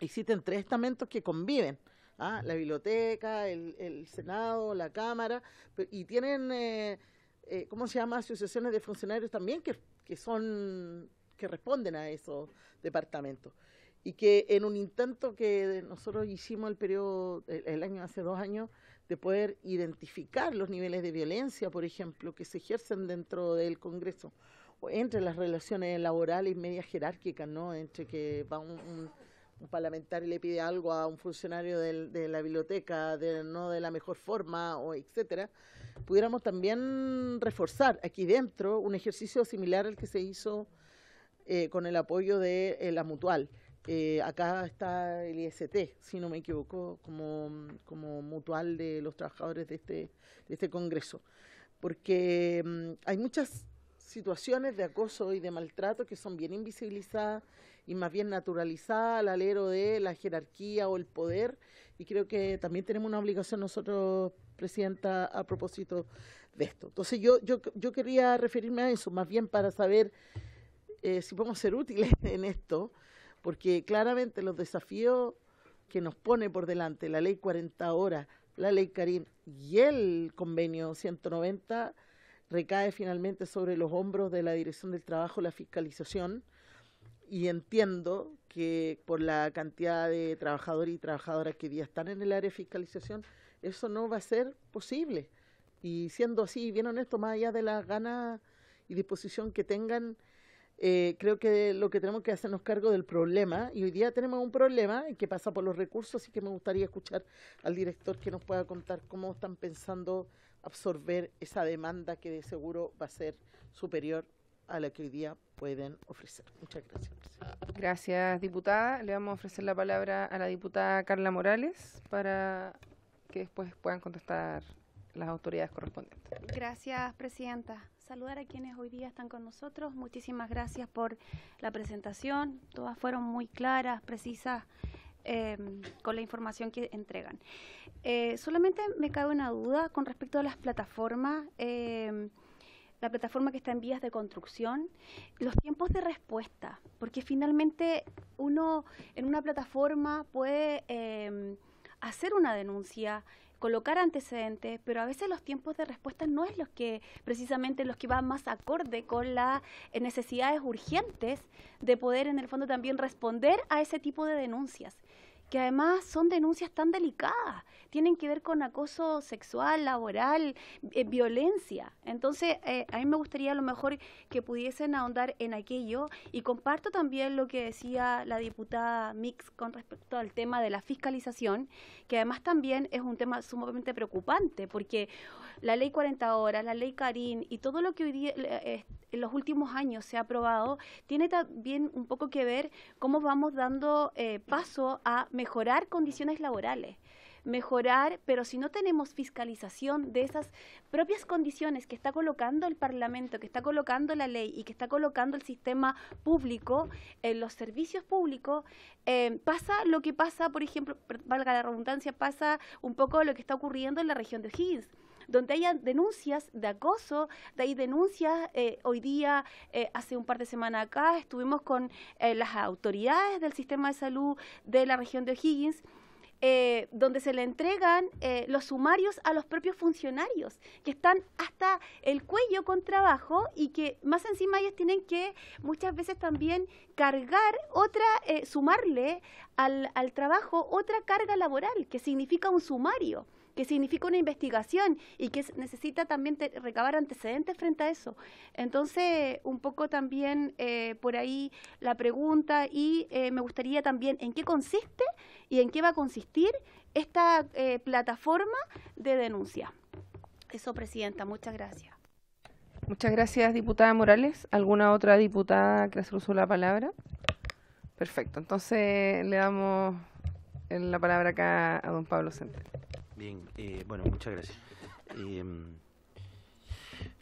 S6: existen tres estamentos que conviven. ¿ah? La biblioteca, el, Senado, la Cámara, y tienen... Eh, eh, ¿cómo se llama? Asociaciones de funcionarios también que que son que responden a esos departamentos y que en un intento que nosotros hicimos el periodo el año hace dos años de poder identificar los niveles de violencia, por ejemplo, que se ejercen dentro del Congreso o entre las relaciones laborales y medias jerárquicas, ¿no? Entre que va un, parlamentario y le pide algo a un funcionario de la biblioteca no de la mejor forma o etcétera pudiéramos también reforzar aquí dentro un ejercicio similar al que se hizo eh, con el apoyo de eh, la mutual. Eh, acá está el IST, si no me equivoco, como, mutual de los trabajadores de este, de este Congreso. Porque mm, hay muchas situaciones de acoso y de maltrato que son bien invisibilizadas y más bien naturalizadas al alero de la jerarquía o el poder. Y creo que también tenemos una obligación nosotros presidenta a propósito de esto. Entonces yo, yo, yo quería referirme a eso, más bien para saber eh, si podemos ser útiles (laughs) en esto, porque claramente los desafíos que nos pone por delante la ley 40 horas, la ley Karim y el convenio 190 recae finalmente sobre los hombros de la Dirección del Trabajo, la fiscalización, y entiendo que por la cantidad de trabajadores y trabajadoras que día están en el área de fiscalización, eso no va a ser posible. Y siendo así, bien honesto, más allá de las ganas y disposición que tengan, eh, creo que lo que tenemos que hacernos cargo del problema, y hoy día tenemos un problema que pasa por los recursos, y que me gustaría escuchar al director que nos pueda contar cómo están pensando absorber esa demanda que de seguro va a ser superior a la que hoy día pueden ofrecer. Muchas gracias.
S1: Gracias, diputada. Le vamos a ofrecer la palabra a la diputada Carla Morales para que después puedan contestar las autoridades correspondientes.
S7: Gracias, Presidenta. Saludar a quienes hoy día están con nosotros. Muchísimas gracias por la presentación. Todas fueron muy claras, precisas. Em, con la información que entregan. Eh, solamente me cabe una duda con respecto a las plataformas, em, la plataforma que está en vías de construcción, los tiempos de respuesta, porque finalmente uno en una plataforma puede em, hacer una denuncia, colocar antecedentes, pero a veces los tiempos de respuesta no es los que precisamente los que van más acorde con las necesidades urgentes de poder en el fondo también responder a ese tipo de denuncias que además son denuncias tan delicadas, tienen que ver con acoso sexual, laboral, eh, violencia. Entonces, eh, a mí me gustaría a lo mejor que pudiesen ahondar en aquello y comparto también lo que decía la diputada Mix con respecto al tema de la fiscalización, que además también es un tema sumamente preocupante porque la ley 40 horas, la ley Karim y todo lo que hoy día, eh, en los últimos años se ha aprobado, tiene también un poco que ver cómo vamos dando paso a mejorar condiciones laborales mejorar, pero si no tenemos fiscalización de esas propias condiciones que está colocando el Parlamento, que está colocando la ley y que está colocando el sistema público, en eh, los servicios públicos, eh, pasa lo que pasa, por ejemplo, valga la redundancia, pasa un poco lo que está ocurriendo en la región de O'Higgins donde hay denuncias de acoso, de ahí denuncias eh, hoy día, eh, hace un par de semanas acá, estuvimos con eh, las autoridades del sistema de salud de la región de O'Higgins. donde se le entregan los sumarios a los propios funcionarios, que están hasta el cuello con trabajo y que más encima ellos tienen que muchas veces también cargar otra, sumarle al trabajo otra carga laboral, que significa un sumario que significa una investigación y que necesita también recabar antecedentes frente a eso. Entonces, un poco también eh, por ahí la pregunta y eh, me gustaría también en qué consiste y en qué va a consistir esta eh, plataforma de denuncia. Eso, Presidenta, muchas gracias.
S1: Muchas gracias, diputada Morales. ¿Alguna otra diputada que se usó la palabra? Perfecto, entonces le damos la palabra acá a don Pablo Centeno.
S5: Bien, eh, bueno, muchas gracias. Em,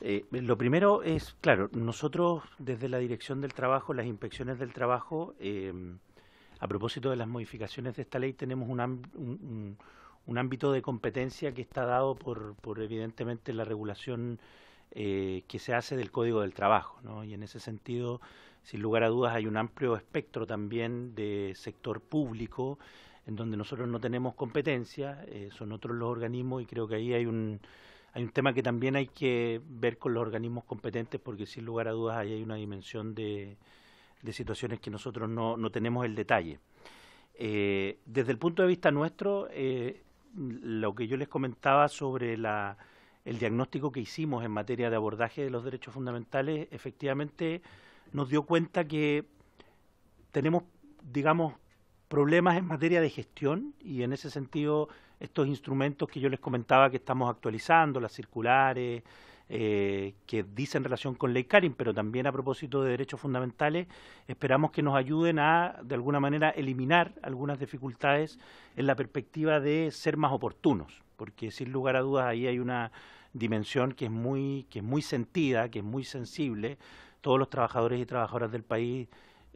S5: eh, lo primero es, claro, nosotros desde la Dirección del Trabajo, las inspecciones del trabajo, em, a propósito de las modificaciones de esta ley, tenemos un, un, ámbito de competencia que está dado por, por evidentemente, la regulación eh, que se hace del Código del Trabajo, Y en ese sentido, sin lugar a dudas, hay un amplio espectro también de sector público en donde nosotros no tenemos competencia, eh, son otros los organismos y creo que ahí hay un, hay un tema que también hay que ver con los organismos competentes porque sin lugar a dudas ahí hay una dimensión de, de situaciones que nosotros no, tenemos el detalle. Eh, desde el punto de vista nuestro, eh, lo que yo les comentaba sobre la, el diagnóstico que hicimos en materia de abordaje de los derechos fundamentales, efectivamente nos dio cuenta que tenemos, digamos, problemas en materia de gestión y en ese sentido estos instrumentos que yo les comentaba que estamos actualizando, las circulares, eh, que dicen relación con ley Karim, pero también a propósito de derechos fundamentales, esperamos que nos ayuden a, de alguna manera, eliminar algunas dificultades en la perspectiva de ser más oportunos, porque sin lugar a dudas ahí hay una dimensión que es muy, que es muy sentida, que es muy sensible. Todos los trabajadores y trabajadoras del país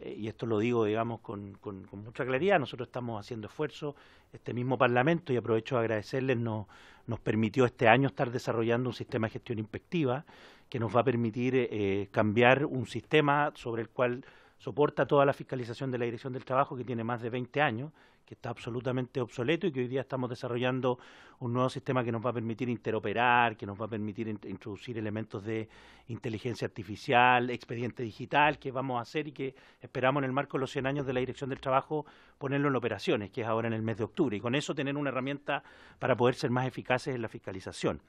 S5: eh, y esto lo digo, digamos, con, con, mucha claridad, nosotros estamos haciendo esfuerzo, este mismo Parlamento, y aprovecho de agradecerles, nos permitió este año estar desarrollando un sistema de gestión inspectiva que nos va a permitir eh, eh, cambiar un sistema sobre el cual soporta toda la fiscalización de la Dirección del Trabajo que tiene más de 20 años, que está absolutamente obsoleto y que hoy día estamos desarrollando un nuevo sistema que nos va a permitir interoperar, que nos va a permitir introducir elementos de inteligencia artificial, expediente digital, que vamos a hacer y que esperamos en el marco de los 100 años de la Dirección del Trabajo ponerlo en operaciones, que es ahora en el mes de octubre, y con eso tener una herramienta para poder ser más eficaces en la fiscalización.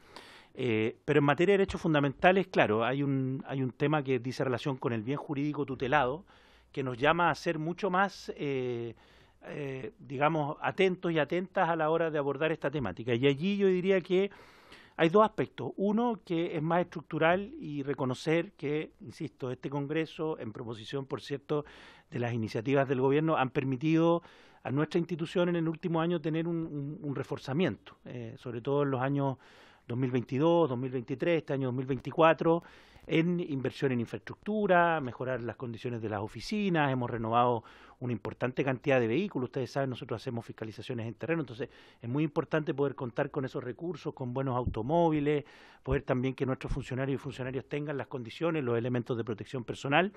S5: Eh, pero en materia de derechos fundamentales, claro, hay un, hay un tema que dice relación con el bien jurídico tutelado, que nos llama a ser mucho más, eh, eh, digamos, atentos y atentas a la hora de abordar esta temática. Y allí yo diría que hay dos aspectos. Uno que es más estructural y reconocer que, insisto, este Congreso, en proposición, por cierto, de las iniciativas del Gobierno, han permitido a nuestra institución en el último año tener un, reforzamiento, eh, sobre todo en los años 2022, 2023, este año 2024, en inversión en infraestructura, mejorar las condiciones de las oficinas, hemos renovado una importante cantidad de vehículos, ustedes saben, nosotros hacemos fiscalizaciones en terreno, entonces es muy importante poder contar con esos recursos, con buenos automóviles, poder también que nuestros funcionarios y funcionarios tengan las condiciones, los elementos de protección personal,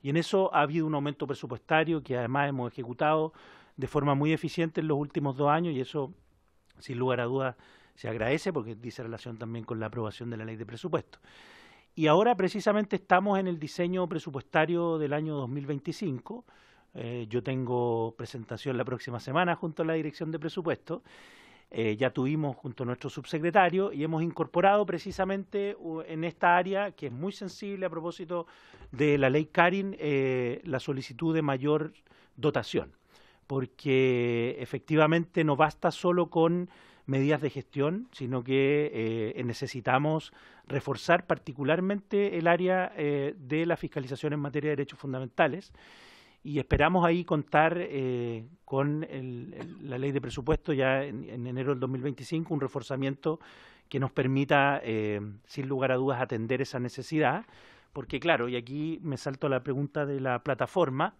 S5: y en eso ha habido un aumento presupuestario que además hemos ejecutado de forma muy eficiente en los últimos dos años y eso, sin lugar a dudas, se agradece porque dice relación también con la aprobación de la ley de presupuesto. Y ahora precisamente estamos en el diseño presupuestario del año 2025. Eh, yo tengo presentación la próxima semana junto a la Dirección de Presupuesto. Eh, ya tuvimos junto a nuestro subsecretario y hemos incorporado precisamente en esta área, que es muy sensible a propósito de la ley Karin, eh, la solicitud de mayor dotación, porque efectivamente no basta solo con medidas de gestión, sino que eh, necesitamos reforzar particularmente el área eh, de la fiscalización en materia de derechos fundamentales y esperamos ahí contar eh, con la ley de presupuesto ya en, enero del 2025, un reforzamiento que nos permita, sin lugar a dudas, atender esa necesidad, porque claro, y aquí me salto a la pregunta de la plataforma,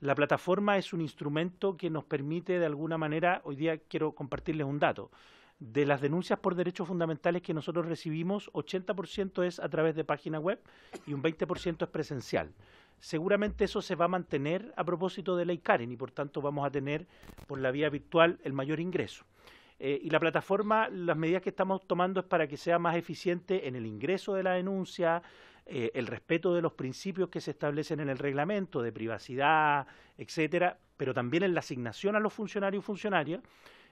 S5: la plataforma es un instrumento que nos permite de alguna manera, hoy día quiero compartirles un dato, de las denuncias por derechos fundamentales que nosotros recibimos, 80% es a través de página web y un 20% es presencial. Seguramente eso se va a mantener a propósito de la Karen y por tanto vamos a tener por la vía virtual el mayor ingreso. Eh, y la plataforma, las medidas que estamos tomando es para que sea más eficiente en el ingreso de la denuncia, eh, el respeto de los principios que se establecen en el reglamento de privacidad, etcétera, pero también en la asignación a los funcionarios y funcionarias.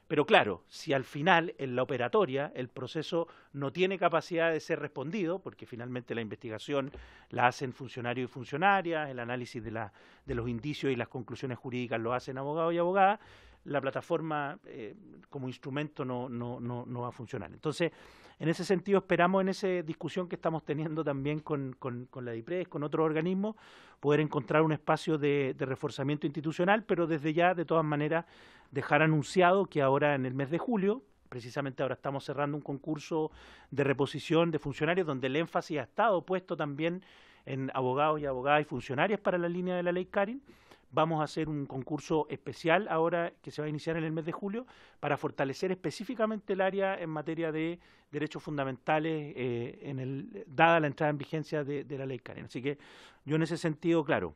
S5: Pero claro, si al final en la operatoria el proceso no tiene capacidad de ser respondido, porque finalmente la investigación la hacen funcionarios y funcionarias, el análisis de, de los indicios y las conclusiones jurídicas lo hacen abogados y abogadas, la plataforma eh, como instrumento no, no, no, va a funcionar. Entonces, en ese sentido, esperamos en esa discusión que estamos teniendo también con, la DIPRES, con otros organismos, poder encontrar un espacio de, reforzamiento institucional, pero desde ya, de todas maneras, dejar anunciado que ahora en el mes de julio, precisamente ahora estamos cerrando un concurso de reposición de funcionarios donde el énfasis ha estado puesto también en abogados y abogadas y funcionarias para la línea de la ley Karin, Vamos a hacer un concurso especial ahora que se va a iniciar en el mes de julio para fortalecer específicamente el área en materia de derechos fundamentales eh, en el, dada la entrada en vigencia de, la ley Karen. Así que yo en ese sentido, claro,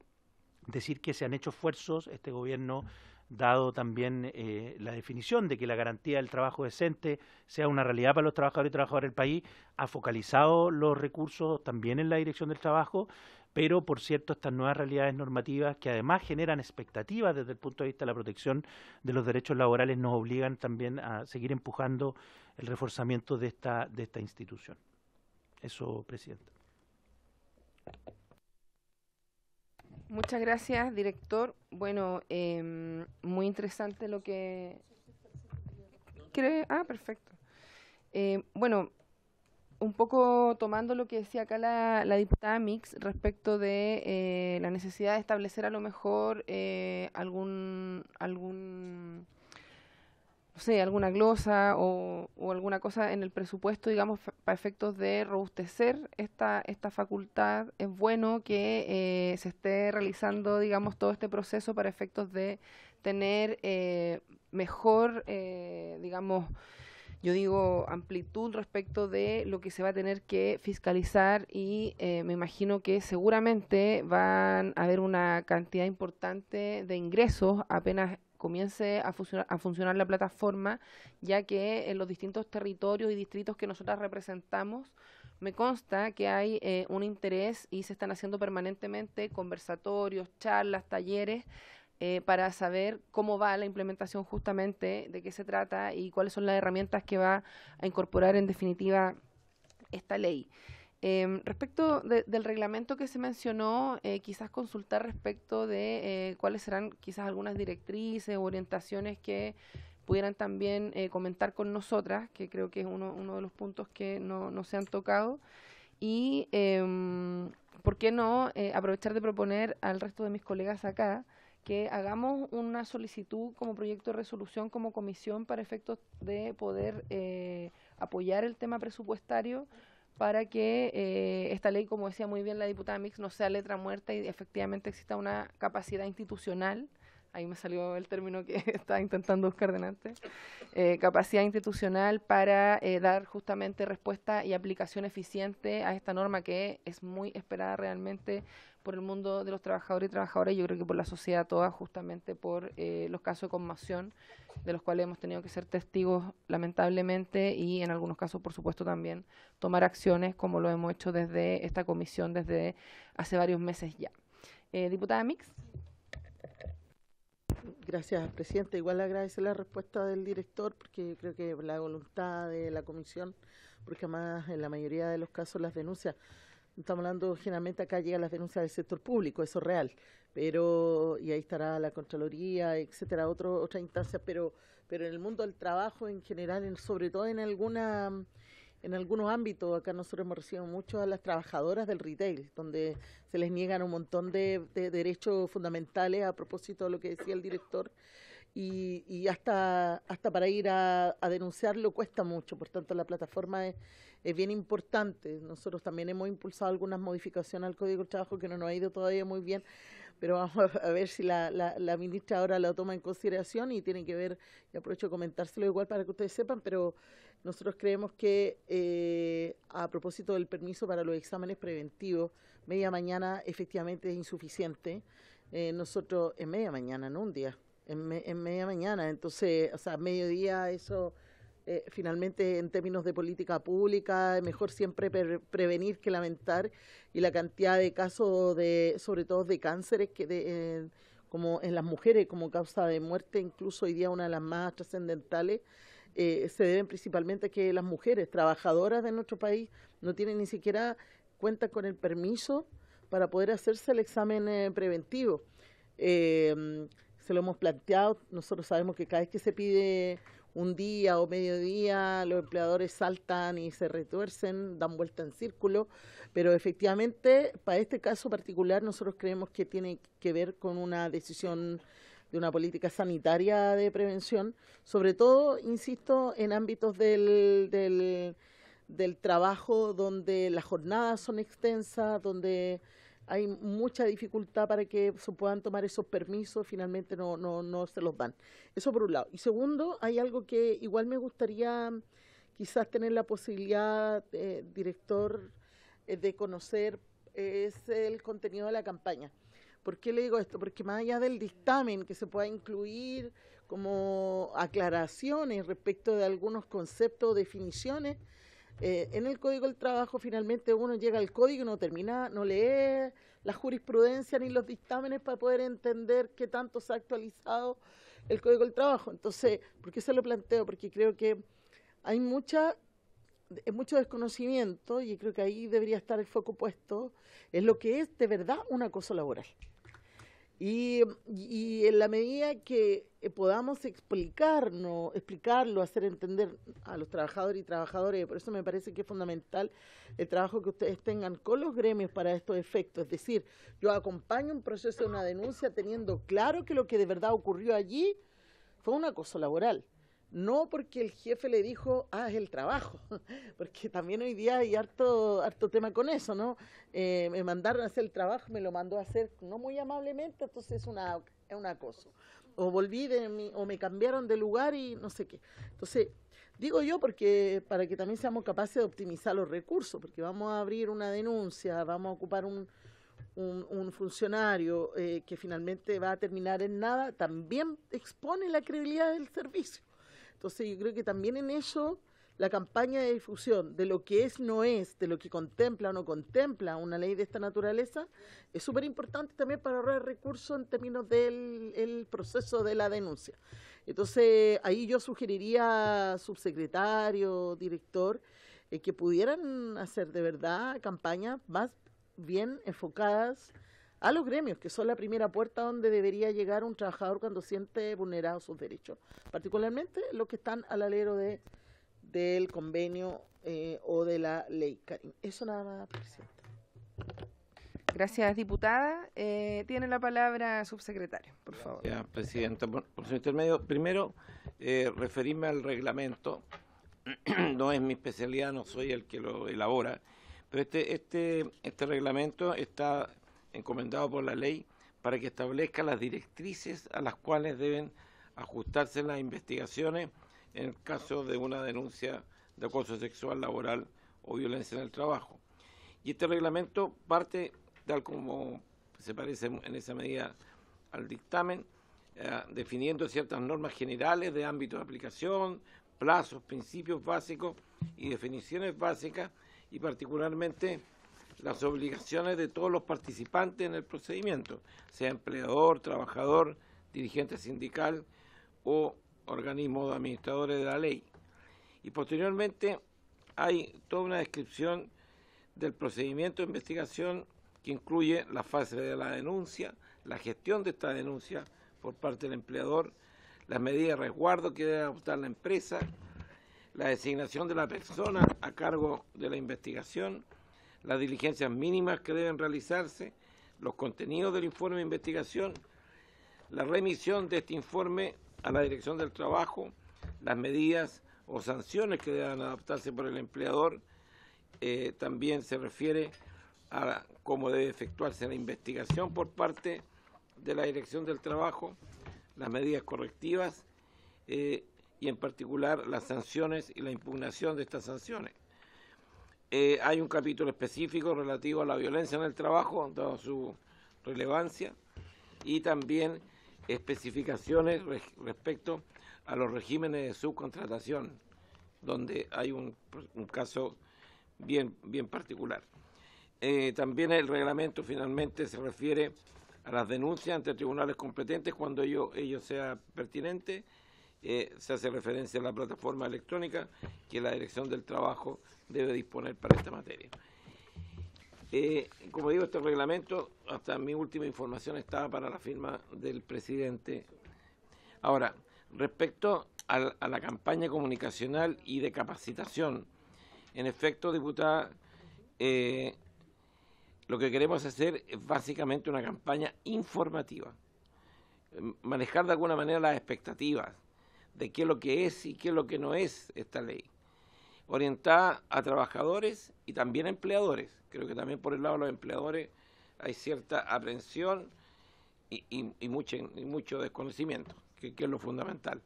S5: decir que se han hecho esfuerzos, este gobierno dado también eh, la definición de que la garantía del trabajo decente sea una realidad para los trabajadores y trabajadoras del país, ha focalizado los recursos también en la dirección del trabajo pero por cierto estas nuevas realidades normativas que además generan expectativas desde el punto de vista de la protección de los derechos laborales nos obligan también a seguir empujando el reforzamiento de esta, de esta institución. Eso, Presidente.
S1: Muchas gracias, director. Bueno, em, muy interesante lo que... ¿Cree? Ah, perfecto. Eh, bueno, un poco tomando lo que decía acá la, la diputada Mix respecto de eh, la necesidad de establecer a lo mejor eh, algún, algún no sé, alguna glosa o, alguna cosa en el presupuesto, digamos, para efectos de robustecer esta, esta facultad, es bueno que eh, se esté realizando, digamos, todo este proceso para efectos de tener mejor, digamos, yo digo amplitud respecto de lo que se va a tener que fiscalizar y eh, me imagino que seguramente van a haber una cantidad importante de ingresos apenas comience a funcionar, a funcionar la plataforma, ya que en los distintos territorios y distritos que nosotras representamos, me consta que hay eh, un interés y se están haciendo permanentemente conversatorios, charlas, talleres eh, para saber cómo va la implementación justamente, de qué se trata y cuáles son las herramientas que va a incorporar en definitiva esta ley. Em, respecto del reglamento que se mencionó, eh, quizás consultar respecto de eh, cuáles serán quizás algunas directrices o orientaciones que pudieran también comentar con nosotras, que creo que es uno, de los puntos que no, no se han tocado. Y, em, ¿por qué no aprovechar de proponer al resto de mis colegas acá? que hagamos una solicitud como proyecto de resolución, como comisión, para efectos de poder eh, apoyar el tema presupuestario para que eh, esta ley, como decía muy bien la diputada Mix, no sea letra muerta y efectivamente exista una capacidad institucional ahí me salió el término que (laughs) estaba intentando buscar delante, eh, capacidad institucional para dar justamente respuesta y aplicación eficiente a esta norma que es muy esperada realmente por el mundo de los trabajadores y trabajadoras, yo creo que por la sociedad toda, justamente por eh, los casos de conmoción, de los cuales hemos tenido que ser testigos lamentablemente y en algunos casos, por supuesto, también tomar acciones como lo hemos hecho desde esta comisión desde hace varios meses ya.
S6: Eh, diputada Mix. Gracias, presidente. Igual agradecer la respuesta del director, porque creo que la voluntad de la comisión, porque además en la mayoría de los casos las denuncias Estamos hablando, generalmente acá llegan las denuncias del sector público, eso es real, pero y ahí estará la Contraloría, etcétera, otro, otras instancias, pero, pero en el mundo del trabajo en general, sobre todo en alguna en algunos ámbitos, acá nosotros hemos recibido mucho a las trabajadoras del retail, donde se les niegan un montón de derechos fundamentales a propósito de lo que decía el director, y, hasta, hasta para ir a, denunciarlo cuesta mucho, por tanto la plataforma es, bien importante. Nosotros también hemos impulsado algunas modificaciones al Código de Trabajo que no nos ha ido todavía muy bien, pero vamos (laughs) a ver si la, la, la ministra ahora lo toma en consideración y tiene que ver, y aprovecho de comentárselo igual para que ustedes sepan, pero nosotros creemos que eh, a propósito del permiso para los exámenes preventivos, media mañana efectivamente es insuficiente. Eh, nosotros en media mañana, no un día en, media mañana. Entonces, o sea, mediodía eso... Eh, finalmente en términos de política pública, es mejor siempre prevenir que lamentar y la cantidad de casos de, sobre todo de cánceres que de, como en las mujeres como causa de muerte, incluso hoy día una de las más trascendentales, eh, se deben principalmente a que las mujeres trabajadoras de nuestro país no tienen ni siquiera cuenta con el permiso para poder hacerse el examen eh, preventivo lo hemos planteado. Nosotros sabemos que cada vez que se pide un día o mediodía, los empleadores saltan y se retuercen, dan vuelta en círculo, pero efectivamente, para este caso particular, nosotros creemos que tiene que ver con una decisión de una política sanitaria de prevención, sobre todo, insisto, en ámbitos del, del trabajo donde las jornadas son extensas, donde hay mucha dificultad para que se puedan tomar esos permisos, finalmente no, no, no se los dan. Eso por un lado. Y segundo, hay algo que igual me gustaría mm, quizás tener la posibilidad, eh, director, eh, de conocer, es el contenido de la campaña. ¿Por qué le digo esto? Porque más allá del dictamen que se pueda incluir como aclaraciones respecto de algunos conceptos o definiciones, eh, en el Código del Trabajo finalmente uno llega al código y no termina, no lee la jurisprudencia ni los dictámenes para poder entender qué tanto se ha actualizado el Código del Trabajo. Entonces, ¿por qué se lo planteo? Porque creo que hay mucha es mucho desconocimiento y creo que ahí debería estar el foco puesto en lo que es de verdad un acoso laboral. Y, en la medida que eh, podamos explicarnos, explicarlo, hacer entender a los trabajadores y trabajadoras, por eso me parece que es fundamental el trabajo que ustedes tengan con los gremios para estos efectos. Es decir, yo acompaño un proceso de una denuncia teniendo claro que lo que de verdad ocurrió allí fue un acoso laboral no porque el jefe le dijo, haz ah, el trabajo, (laughs) porque también hoy día hay harto, harto tema con eso, ¿no? Eh, me mandaron a hacer el trabajo, me lo mandó a hacer no muy amablemente, entonces es, una, es un acoso. O volví o me cambiaron de lugar y no sé qué. Entonces, digo yo porque para que también seamos capaces de optimizar los recursos, porque vamos a abrir una denuncia, vamos a ocupar un, un, funcionario eh, que finalmente va a terminar en nada, también expone la credibilidad del servicio. Entonces yo creo que también en eso la campaña de difusión de lo que es, no es, de lo que contempla o no contempla una ley de esta naturaleza, es súper importante también para ahorrar recursos en términos del proceso de la denuncia. Entonces, ahí yo sugeriría, subsecretario, director, eh, que pudieran hacer de verdad campañas más bien enfocadas a los gremios, que son la primera puerta donde debería llegar un trabajador cuando siente vulnerados sus derechos, particularmente los que están al alero de, del convenio eh, o de la ley. Eso nada más, presidente. Gracias, diputada.
S1: Eh, tiene la palabra subsecretario, por favor.
S3: presidenta. Por, su intermedio, primero, eh, referirme al reglamento. (clears throat) no es mi especialidad, no soy el que lo elabora, pero este, este, este reglamento está encomendado por la ley para que establezca las directrices a las cuales deben ajustarse las investigaciones en el caso de una denuncia de acoso sexual laboral o violencia en el trabajo. Y este reglamento parte, tal como se parece en esa medida al dictamen, eh, definiendo ciertas normas generales de ámbito de aplicación, plazos, principios básicos y definiciones básicas, y particularmente las obligaciones de todos los participantes en el procedimiento, sea empleador, trabajador, dirigente sindical o organismo de administradores de la ley. Y posteriormente hay toda una descripción del procedimiento de investigación que incluye la fase de la denuncia, la gestión de esta denuncia por parte del empleador, las medidas de resguardo que debe adoptar la empresa, la designación de la persona a cargo de la investigación, las diligencias mínimas que deben realizarse, los contenidos del informe de investigación, la remisión de este informe a la Dirección del Trabajo, las medidas o sanciones que deben adaptarse por el empleador, eh, también se refiere a cómo debe efectuarse la investigación por parte de la Dirección del Trabajo, las medidas correctivas eh, y en particular las sanciones y la impugnación de estas sanciones. Eh, hay un capítulo específico relativo a la violencia en el trabajo, dado su relevancia, y también especificaciones respecto a los regímenes de subcontratación, donde hay un, caso bien, particular. Eh, también el reglamento finalmente se refiere a las denuncias ante tribunales competentes cuando ello, ello sea pertinente eh, se hace referencia a la plataforma electrónica que la Dirección del Trabajo debe disponer para esta materia. Eh, como digo, este reglamento, hasta mi última información, estaba para la firma del presidente. Ahora, respecto a, la campaña comunicacional y de capacitación, en efecto, diputada, eh, lo que queremos hacer es básicamente una campaña informativa, manejar de alguna manera las expectativas, de qué es lo que es y qué es lo que no es esta ley. Orientada a trabajadores y también a empleadores. Creo que también por el lado de los empleadores hay cierta aprensión y, mucho, desconocimiento, que, que es lo fundamental.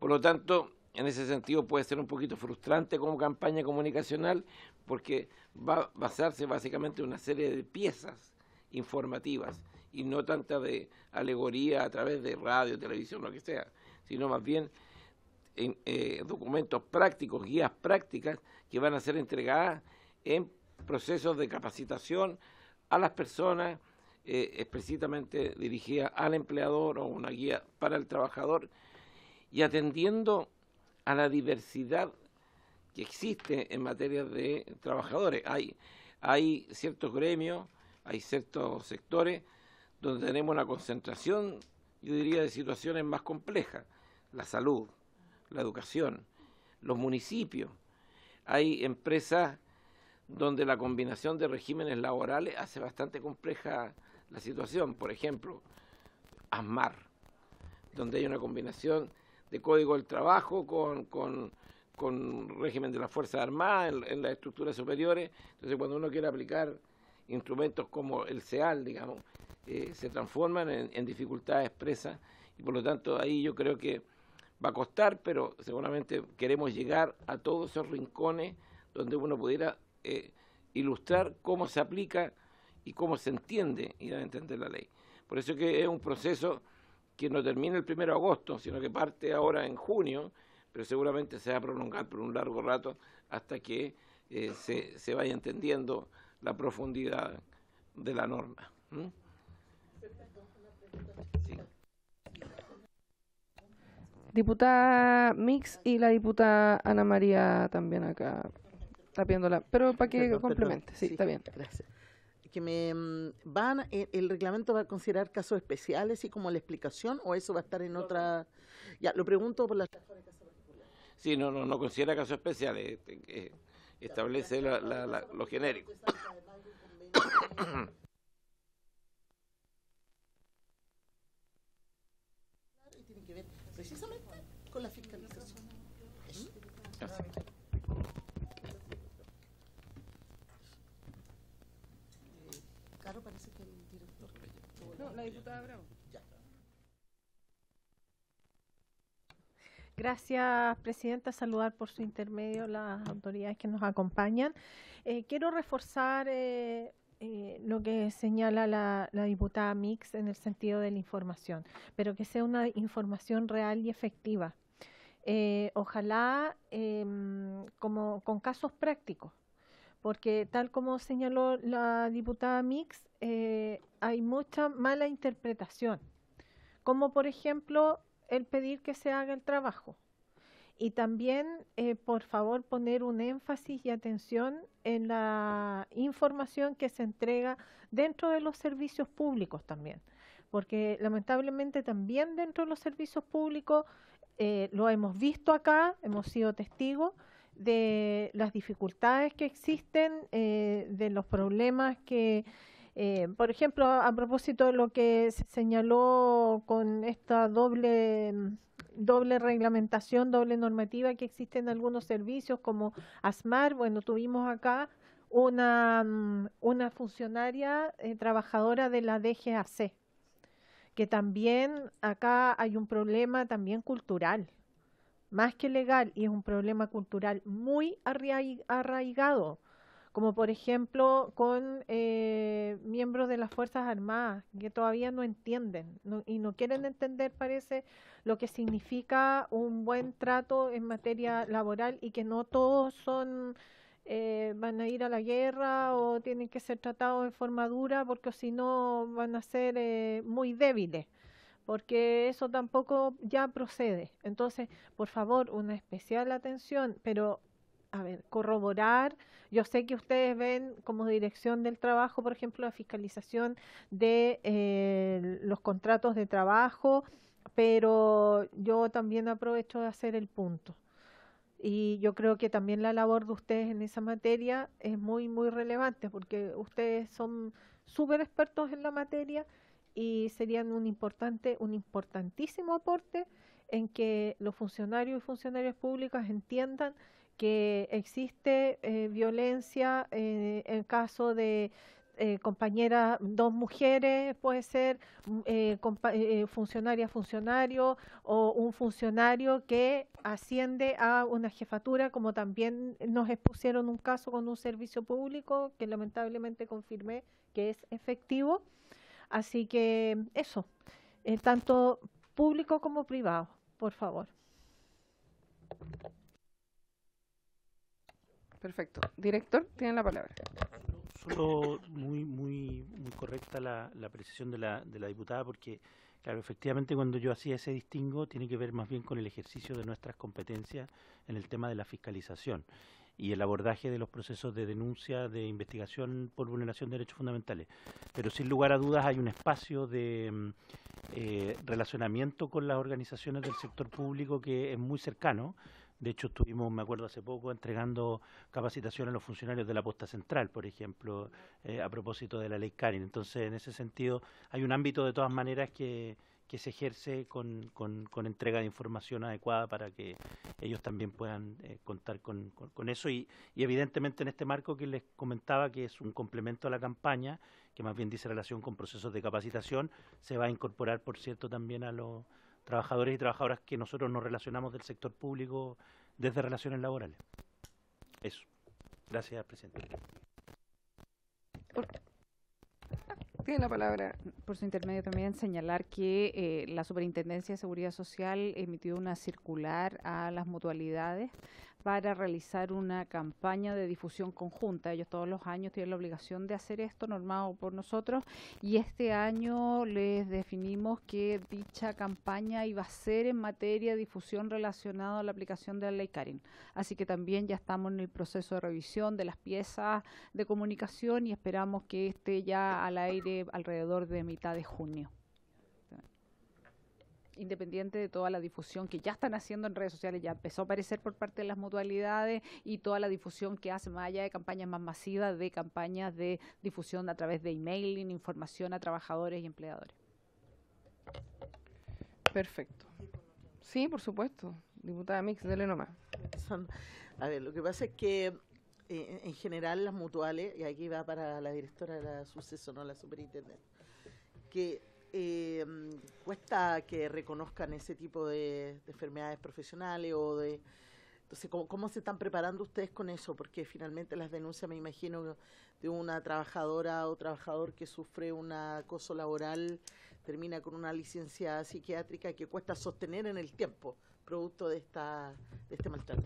S3: Por lo tanto, en ese sentido puede ser un poquito frustrante como campaña comunicacional porque va a basarse básicamente en una serie de piezas informativas y no tanta de alegoría a través de radio, televisión, lo que sea sino más bien en, eh, documentos prácticos, guías prácticas que van a ser entregadas en procesos de capacitación a las personas eh, dirigidas al empleador o una guía para el trabajador y atendiendo a la diversidad que existe en materia de trabajadores. hay ciertos gremios, hay ciertos sectores donde tenemos una concentración, yo diría, de situaciones más complejas la salud, la educación, los municipios. Hay empresas donde la combinación de regímenes laborales hace bastante compleja la situación. Por ejemplo, ASMAR, donde hay una combinación de código del trabajo con, régimen de las Fuerzas Armadas en, las estructuras superiores. Entonces, cuando uno quiere aplicar instrumentos como el SEAL, digamos, eh, se transforman en dificultades expresas y por lo tanto ahí yo creo que va a costar, pero seguramente queremos llegar a todos esos rincones donde uno pudiera eh, ilustrar cómo se aplica y cómo se entiende y a entender la ley. Por eso que es un proceso que no termina el 1 de agosto, sino que parte ahora en junio, pero seguramente se va a prolongar por un largo rato hasta que eh, se, vaya entendiendo la profundidad de la norma.
S1: diputada Mix y la diputada Ana María también acá tapiéndola. Pero para que complemente, Sí, está
S6: bien. Gracias. Que me van, el reglamento va a considerar casos especiales y como la explicación o eso va a estar en otra. Ya, lo pregunto por la.
S3: Sí, no, no, no considera casos especiales. Establece la, la, lo genérico.
S6: precisamente con la fiscalización. Gracias. parece que el No, la diputada Bravo. Ya.
S8: Gracias, Presidenta. Saludar por su intermedio las autoridades que nos acompañan. Eh, quiero reforzar eh, eh, lo que señala la, diputada Mix en el sentido de la información, pero que sea una información real y efectiva. Eh, ojalá em, como con casos prácticos, porque tal como señaló la diputada Mix, eh, hay mucha mala interpretación, como por ejemplo el pedir que se haga el trabajo y también, eh, por favor, poner un énfasis y atención en la información que se entrega dentro de los servicios públicos también, porque lamentablemente también dentro de los servicios públicos eh, lo hemos visto acá, hemos sido testigos de las dificultades que existen, eh, de los problemas que... por ejemplo, a propósito de lo que se señaló con esta doble mm, doble reglamentación, doble normativa que existe en algunos servicios como ASMAR. Bueno, tuvimos acá una, mm, una funcionaria eh, trabajadora de la DGAC, que también acá hay un problema también cultural, más que legal, y es un problema cultural muy arraigado como por ejemplo con eh, miembros de las Fuerzas Armadas que todavía no entienden y no quieren entender, parece, lo que significa un buen trato en materia laboral y que no todos son... Eh, van a ir a la guerra o tienen que ser tratados de forma dura porque si no van a ser eh, muy débiles porque eso tampoco ya procede. Entonces, por favor, una especial atención, pero a ver, corroborar. Yo sé que ustedes ven como dirección del trabajo, por ejemplo, la fiscalización de eh, los contratos de trabajo, pero yo también aprovecho de hacer el punto. Y yo creo que también la labor de ustedes en esa materia es muy, muy relevante, porque ustedes son súper expertos en la materia y serían un importante, un importantísimo aporte en que los funcionarios y funcionarias públicas entiendan que existe eh, violencia eh, en caso de eh, compañeras, dos mujeres, puede ser mm, eh, funcionaria, funcionario o un funcionario que asciende a una jefatura, como también nos expusieron un caso con un servicio público que lamentablemente confirmé que es efectivo. Así que eso, tanto público como privado, por favor. Perfecto. Director,
S1: tiene la palabra.
S5: Solo muy, muy, muy correcta la, la precisión de la, de la diputada porque... Claro, efectivamente cuando yo hacía ese distingo tiene que ver más bien con el ejercicio de nuestras competencias en el tema de la fiscalización y el abordaje de los procesos de denuncia, de investigación por vulneración de derechos fundamentales. Pero sin lugar a dudas hay un espacio de mm, eh, relacionamiento con las organizaciones del sector público que es muy cercano de hecho, estuvimos, me acuerdo hace poco, entregando capacitación a los funcionarios de la Posta Central, por ejemplo, eh, a propósito de la ley Karin. Entonces, en ese sentido, hay un ámbito de todas maneras que, se ejerce con, entrega de información adecuada para que ellos también puedan eh, contar con, eso. y, evidentemente en este marco que les comentaba, que es un complemento a la campaña, que más bien dice relación con procesos de capacitación, se va a incorporar, por cierto, también a los trabajadores y trabajadoras que nosotros nos relacionamos del sector público desde relaciones laborales. Eso. Gracias, presidente
S4: tiene la palabra. Por su intermedio también señalar que eh, la Superintendencia de Seguridad Social emitió una circular a las mutualidades para realizar una campaña de difusión conjunta. Ellos todos los años tienen la obligación de hacer esto, normado por nosotros, y este año les definimos que dicha campaña iba a ser en materia de difusión relacionada a la aplicación de la ley Karin. Así que también ya estamos en el proceso de revisión de las piezas de comunicación y esperamos que esté ya al aire alrededor de mitad de junio. Independiente de toda la difusión que ya están haciendo en redes sociales, ya empezó a aparecer por parte de las mutualidades y toda la difusión que hace más allá de campañas más masivas, de campañas de difusión a través de emailing, información a trabajadores y empleadores. Perfecto. Sí, por supuesto.
S1: Diputada Mix, dele nomás.
S6: A ver, lo que pasa es que eh, en general las mutuales, y aquí va para la directora de la suceso, no la superintendente, que eh, cuesta que reconozcan ese tipo de, enfermedades profesionales o de... Entonces, ¿cómo, se están preparando ustedes con eso? Porque finalmente las denuncias, me imagino, de una trabajadora o trabajador que sufre un acoso laboral termina con una licencia psiquiátrica que cuesta sostener en el tiempo, producto de, esta, de este maltrato.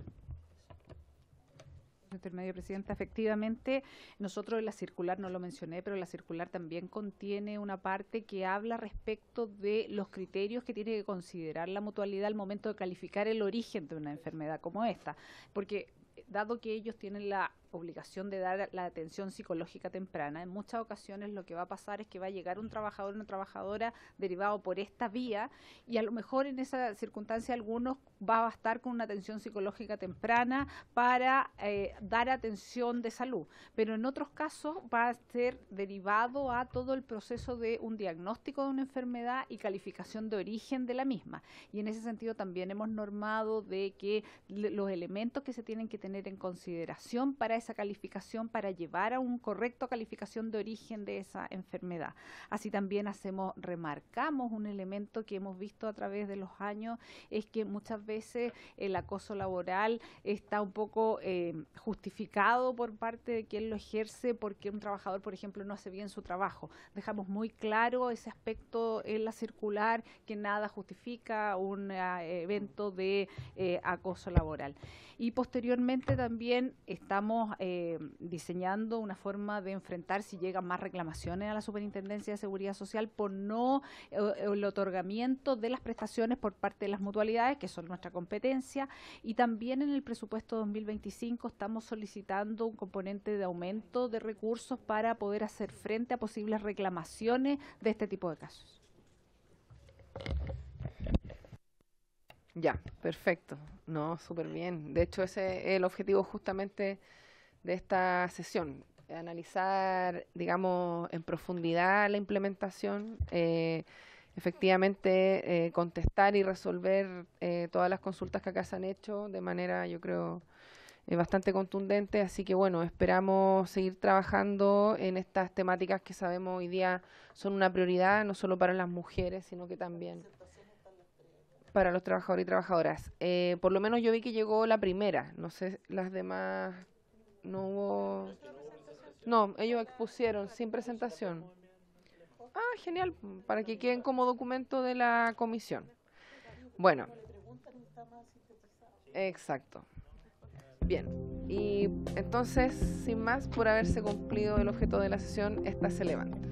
S4: Intermedio presidenta, efectivamente, nosotros la circular, no lo mencioné, pero la circular también contiene una parte que habla respecto de los criterios que tiene que considerar la mutualidad al momento de calificar el origen de una enfermedad como esta, porque dado que ellos tienen la obligación de dar la atención psicológica temprana, en muchas ocasiones lo que va a pasar es que va a llegar un trabajador, o una trabajadora derivado por esta vía y a lo mejor en esa circunstancia algunos va a bastar con una atención psicológica temprana para eh, dar atención de salud, pero en otros casos va a ser derivado a todo el proceso de un diagnóstico de una enfermedad y calificación de origen de la misma. Y en ese sentido también hemos normado de que los elementos que se tienen que tener en consideración para esa calificación para llevar a un correcto calificación de origen de esa enfermedad. Así también hacemos, remarcamos un elemento que hemos visto a través de los años, es que muchas veces el acoso laboral está un poco eh, justificado por parte de quien lo ejerce porque un trabajador, por ejemplo, no hace bien su trabajo. Dejamos muy claro ese aspecto en la circular que nada justifica un eh, evento de eh, acoso laboral. Y posteriormente también estamos eh, diseñando una forma de enfrentar si llegan más reclamaciones a la Superintendencia de Seguridad Social por no eh, el otorgamiento de las prestaciones por parte de las mutualidades, que son nuestra competencia, y también en el presupuesto 2025 estamos solicitando un componente de aumento de recursos para poder hacer frente a posibles reclamaciones de este tipo de casos.
S1: Ya, perfecto. No, súper bien. De hecho, ese es el objetivo justamente de esta sesión, analizar, digamos, en profundidad la implementación, eh, efectivamente eh, contestar y resolver eh, todas las consultas que acá se han hecho de manera, yo creo, bastante contundente. Así que, bueno, esperamos seguir trabajando en estas temáticas que sabemos hoy día son una prioridad, no solo para las mujeres, sino que también para los trabajadores y trabajadoras. por lo menos yo vi que llegó la primera, no sé las demás no hubo... No, ellos expusieron sin presentación. Ah, genial, para que queden como documento de la comisión. Bueno. Exacto. Bien, y entonces, sin más, por haberse cumplido el objeto de la sesión, esta se levanta.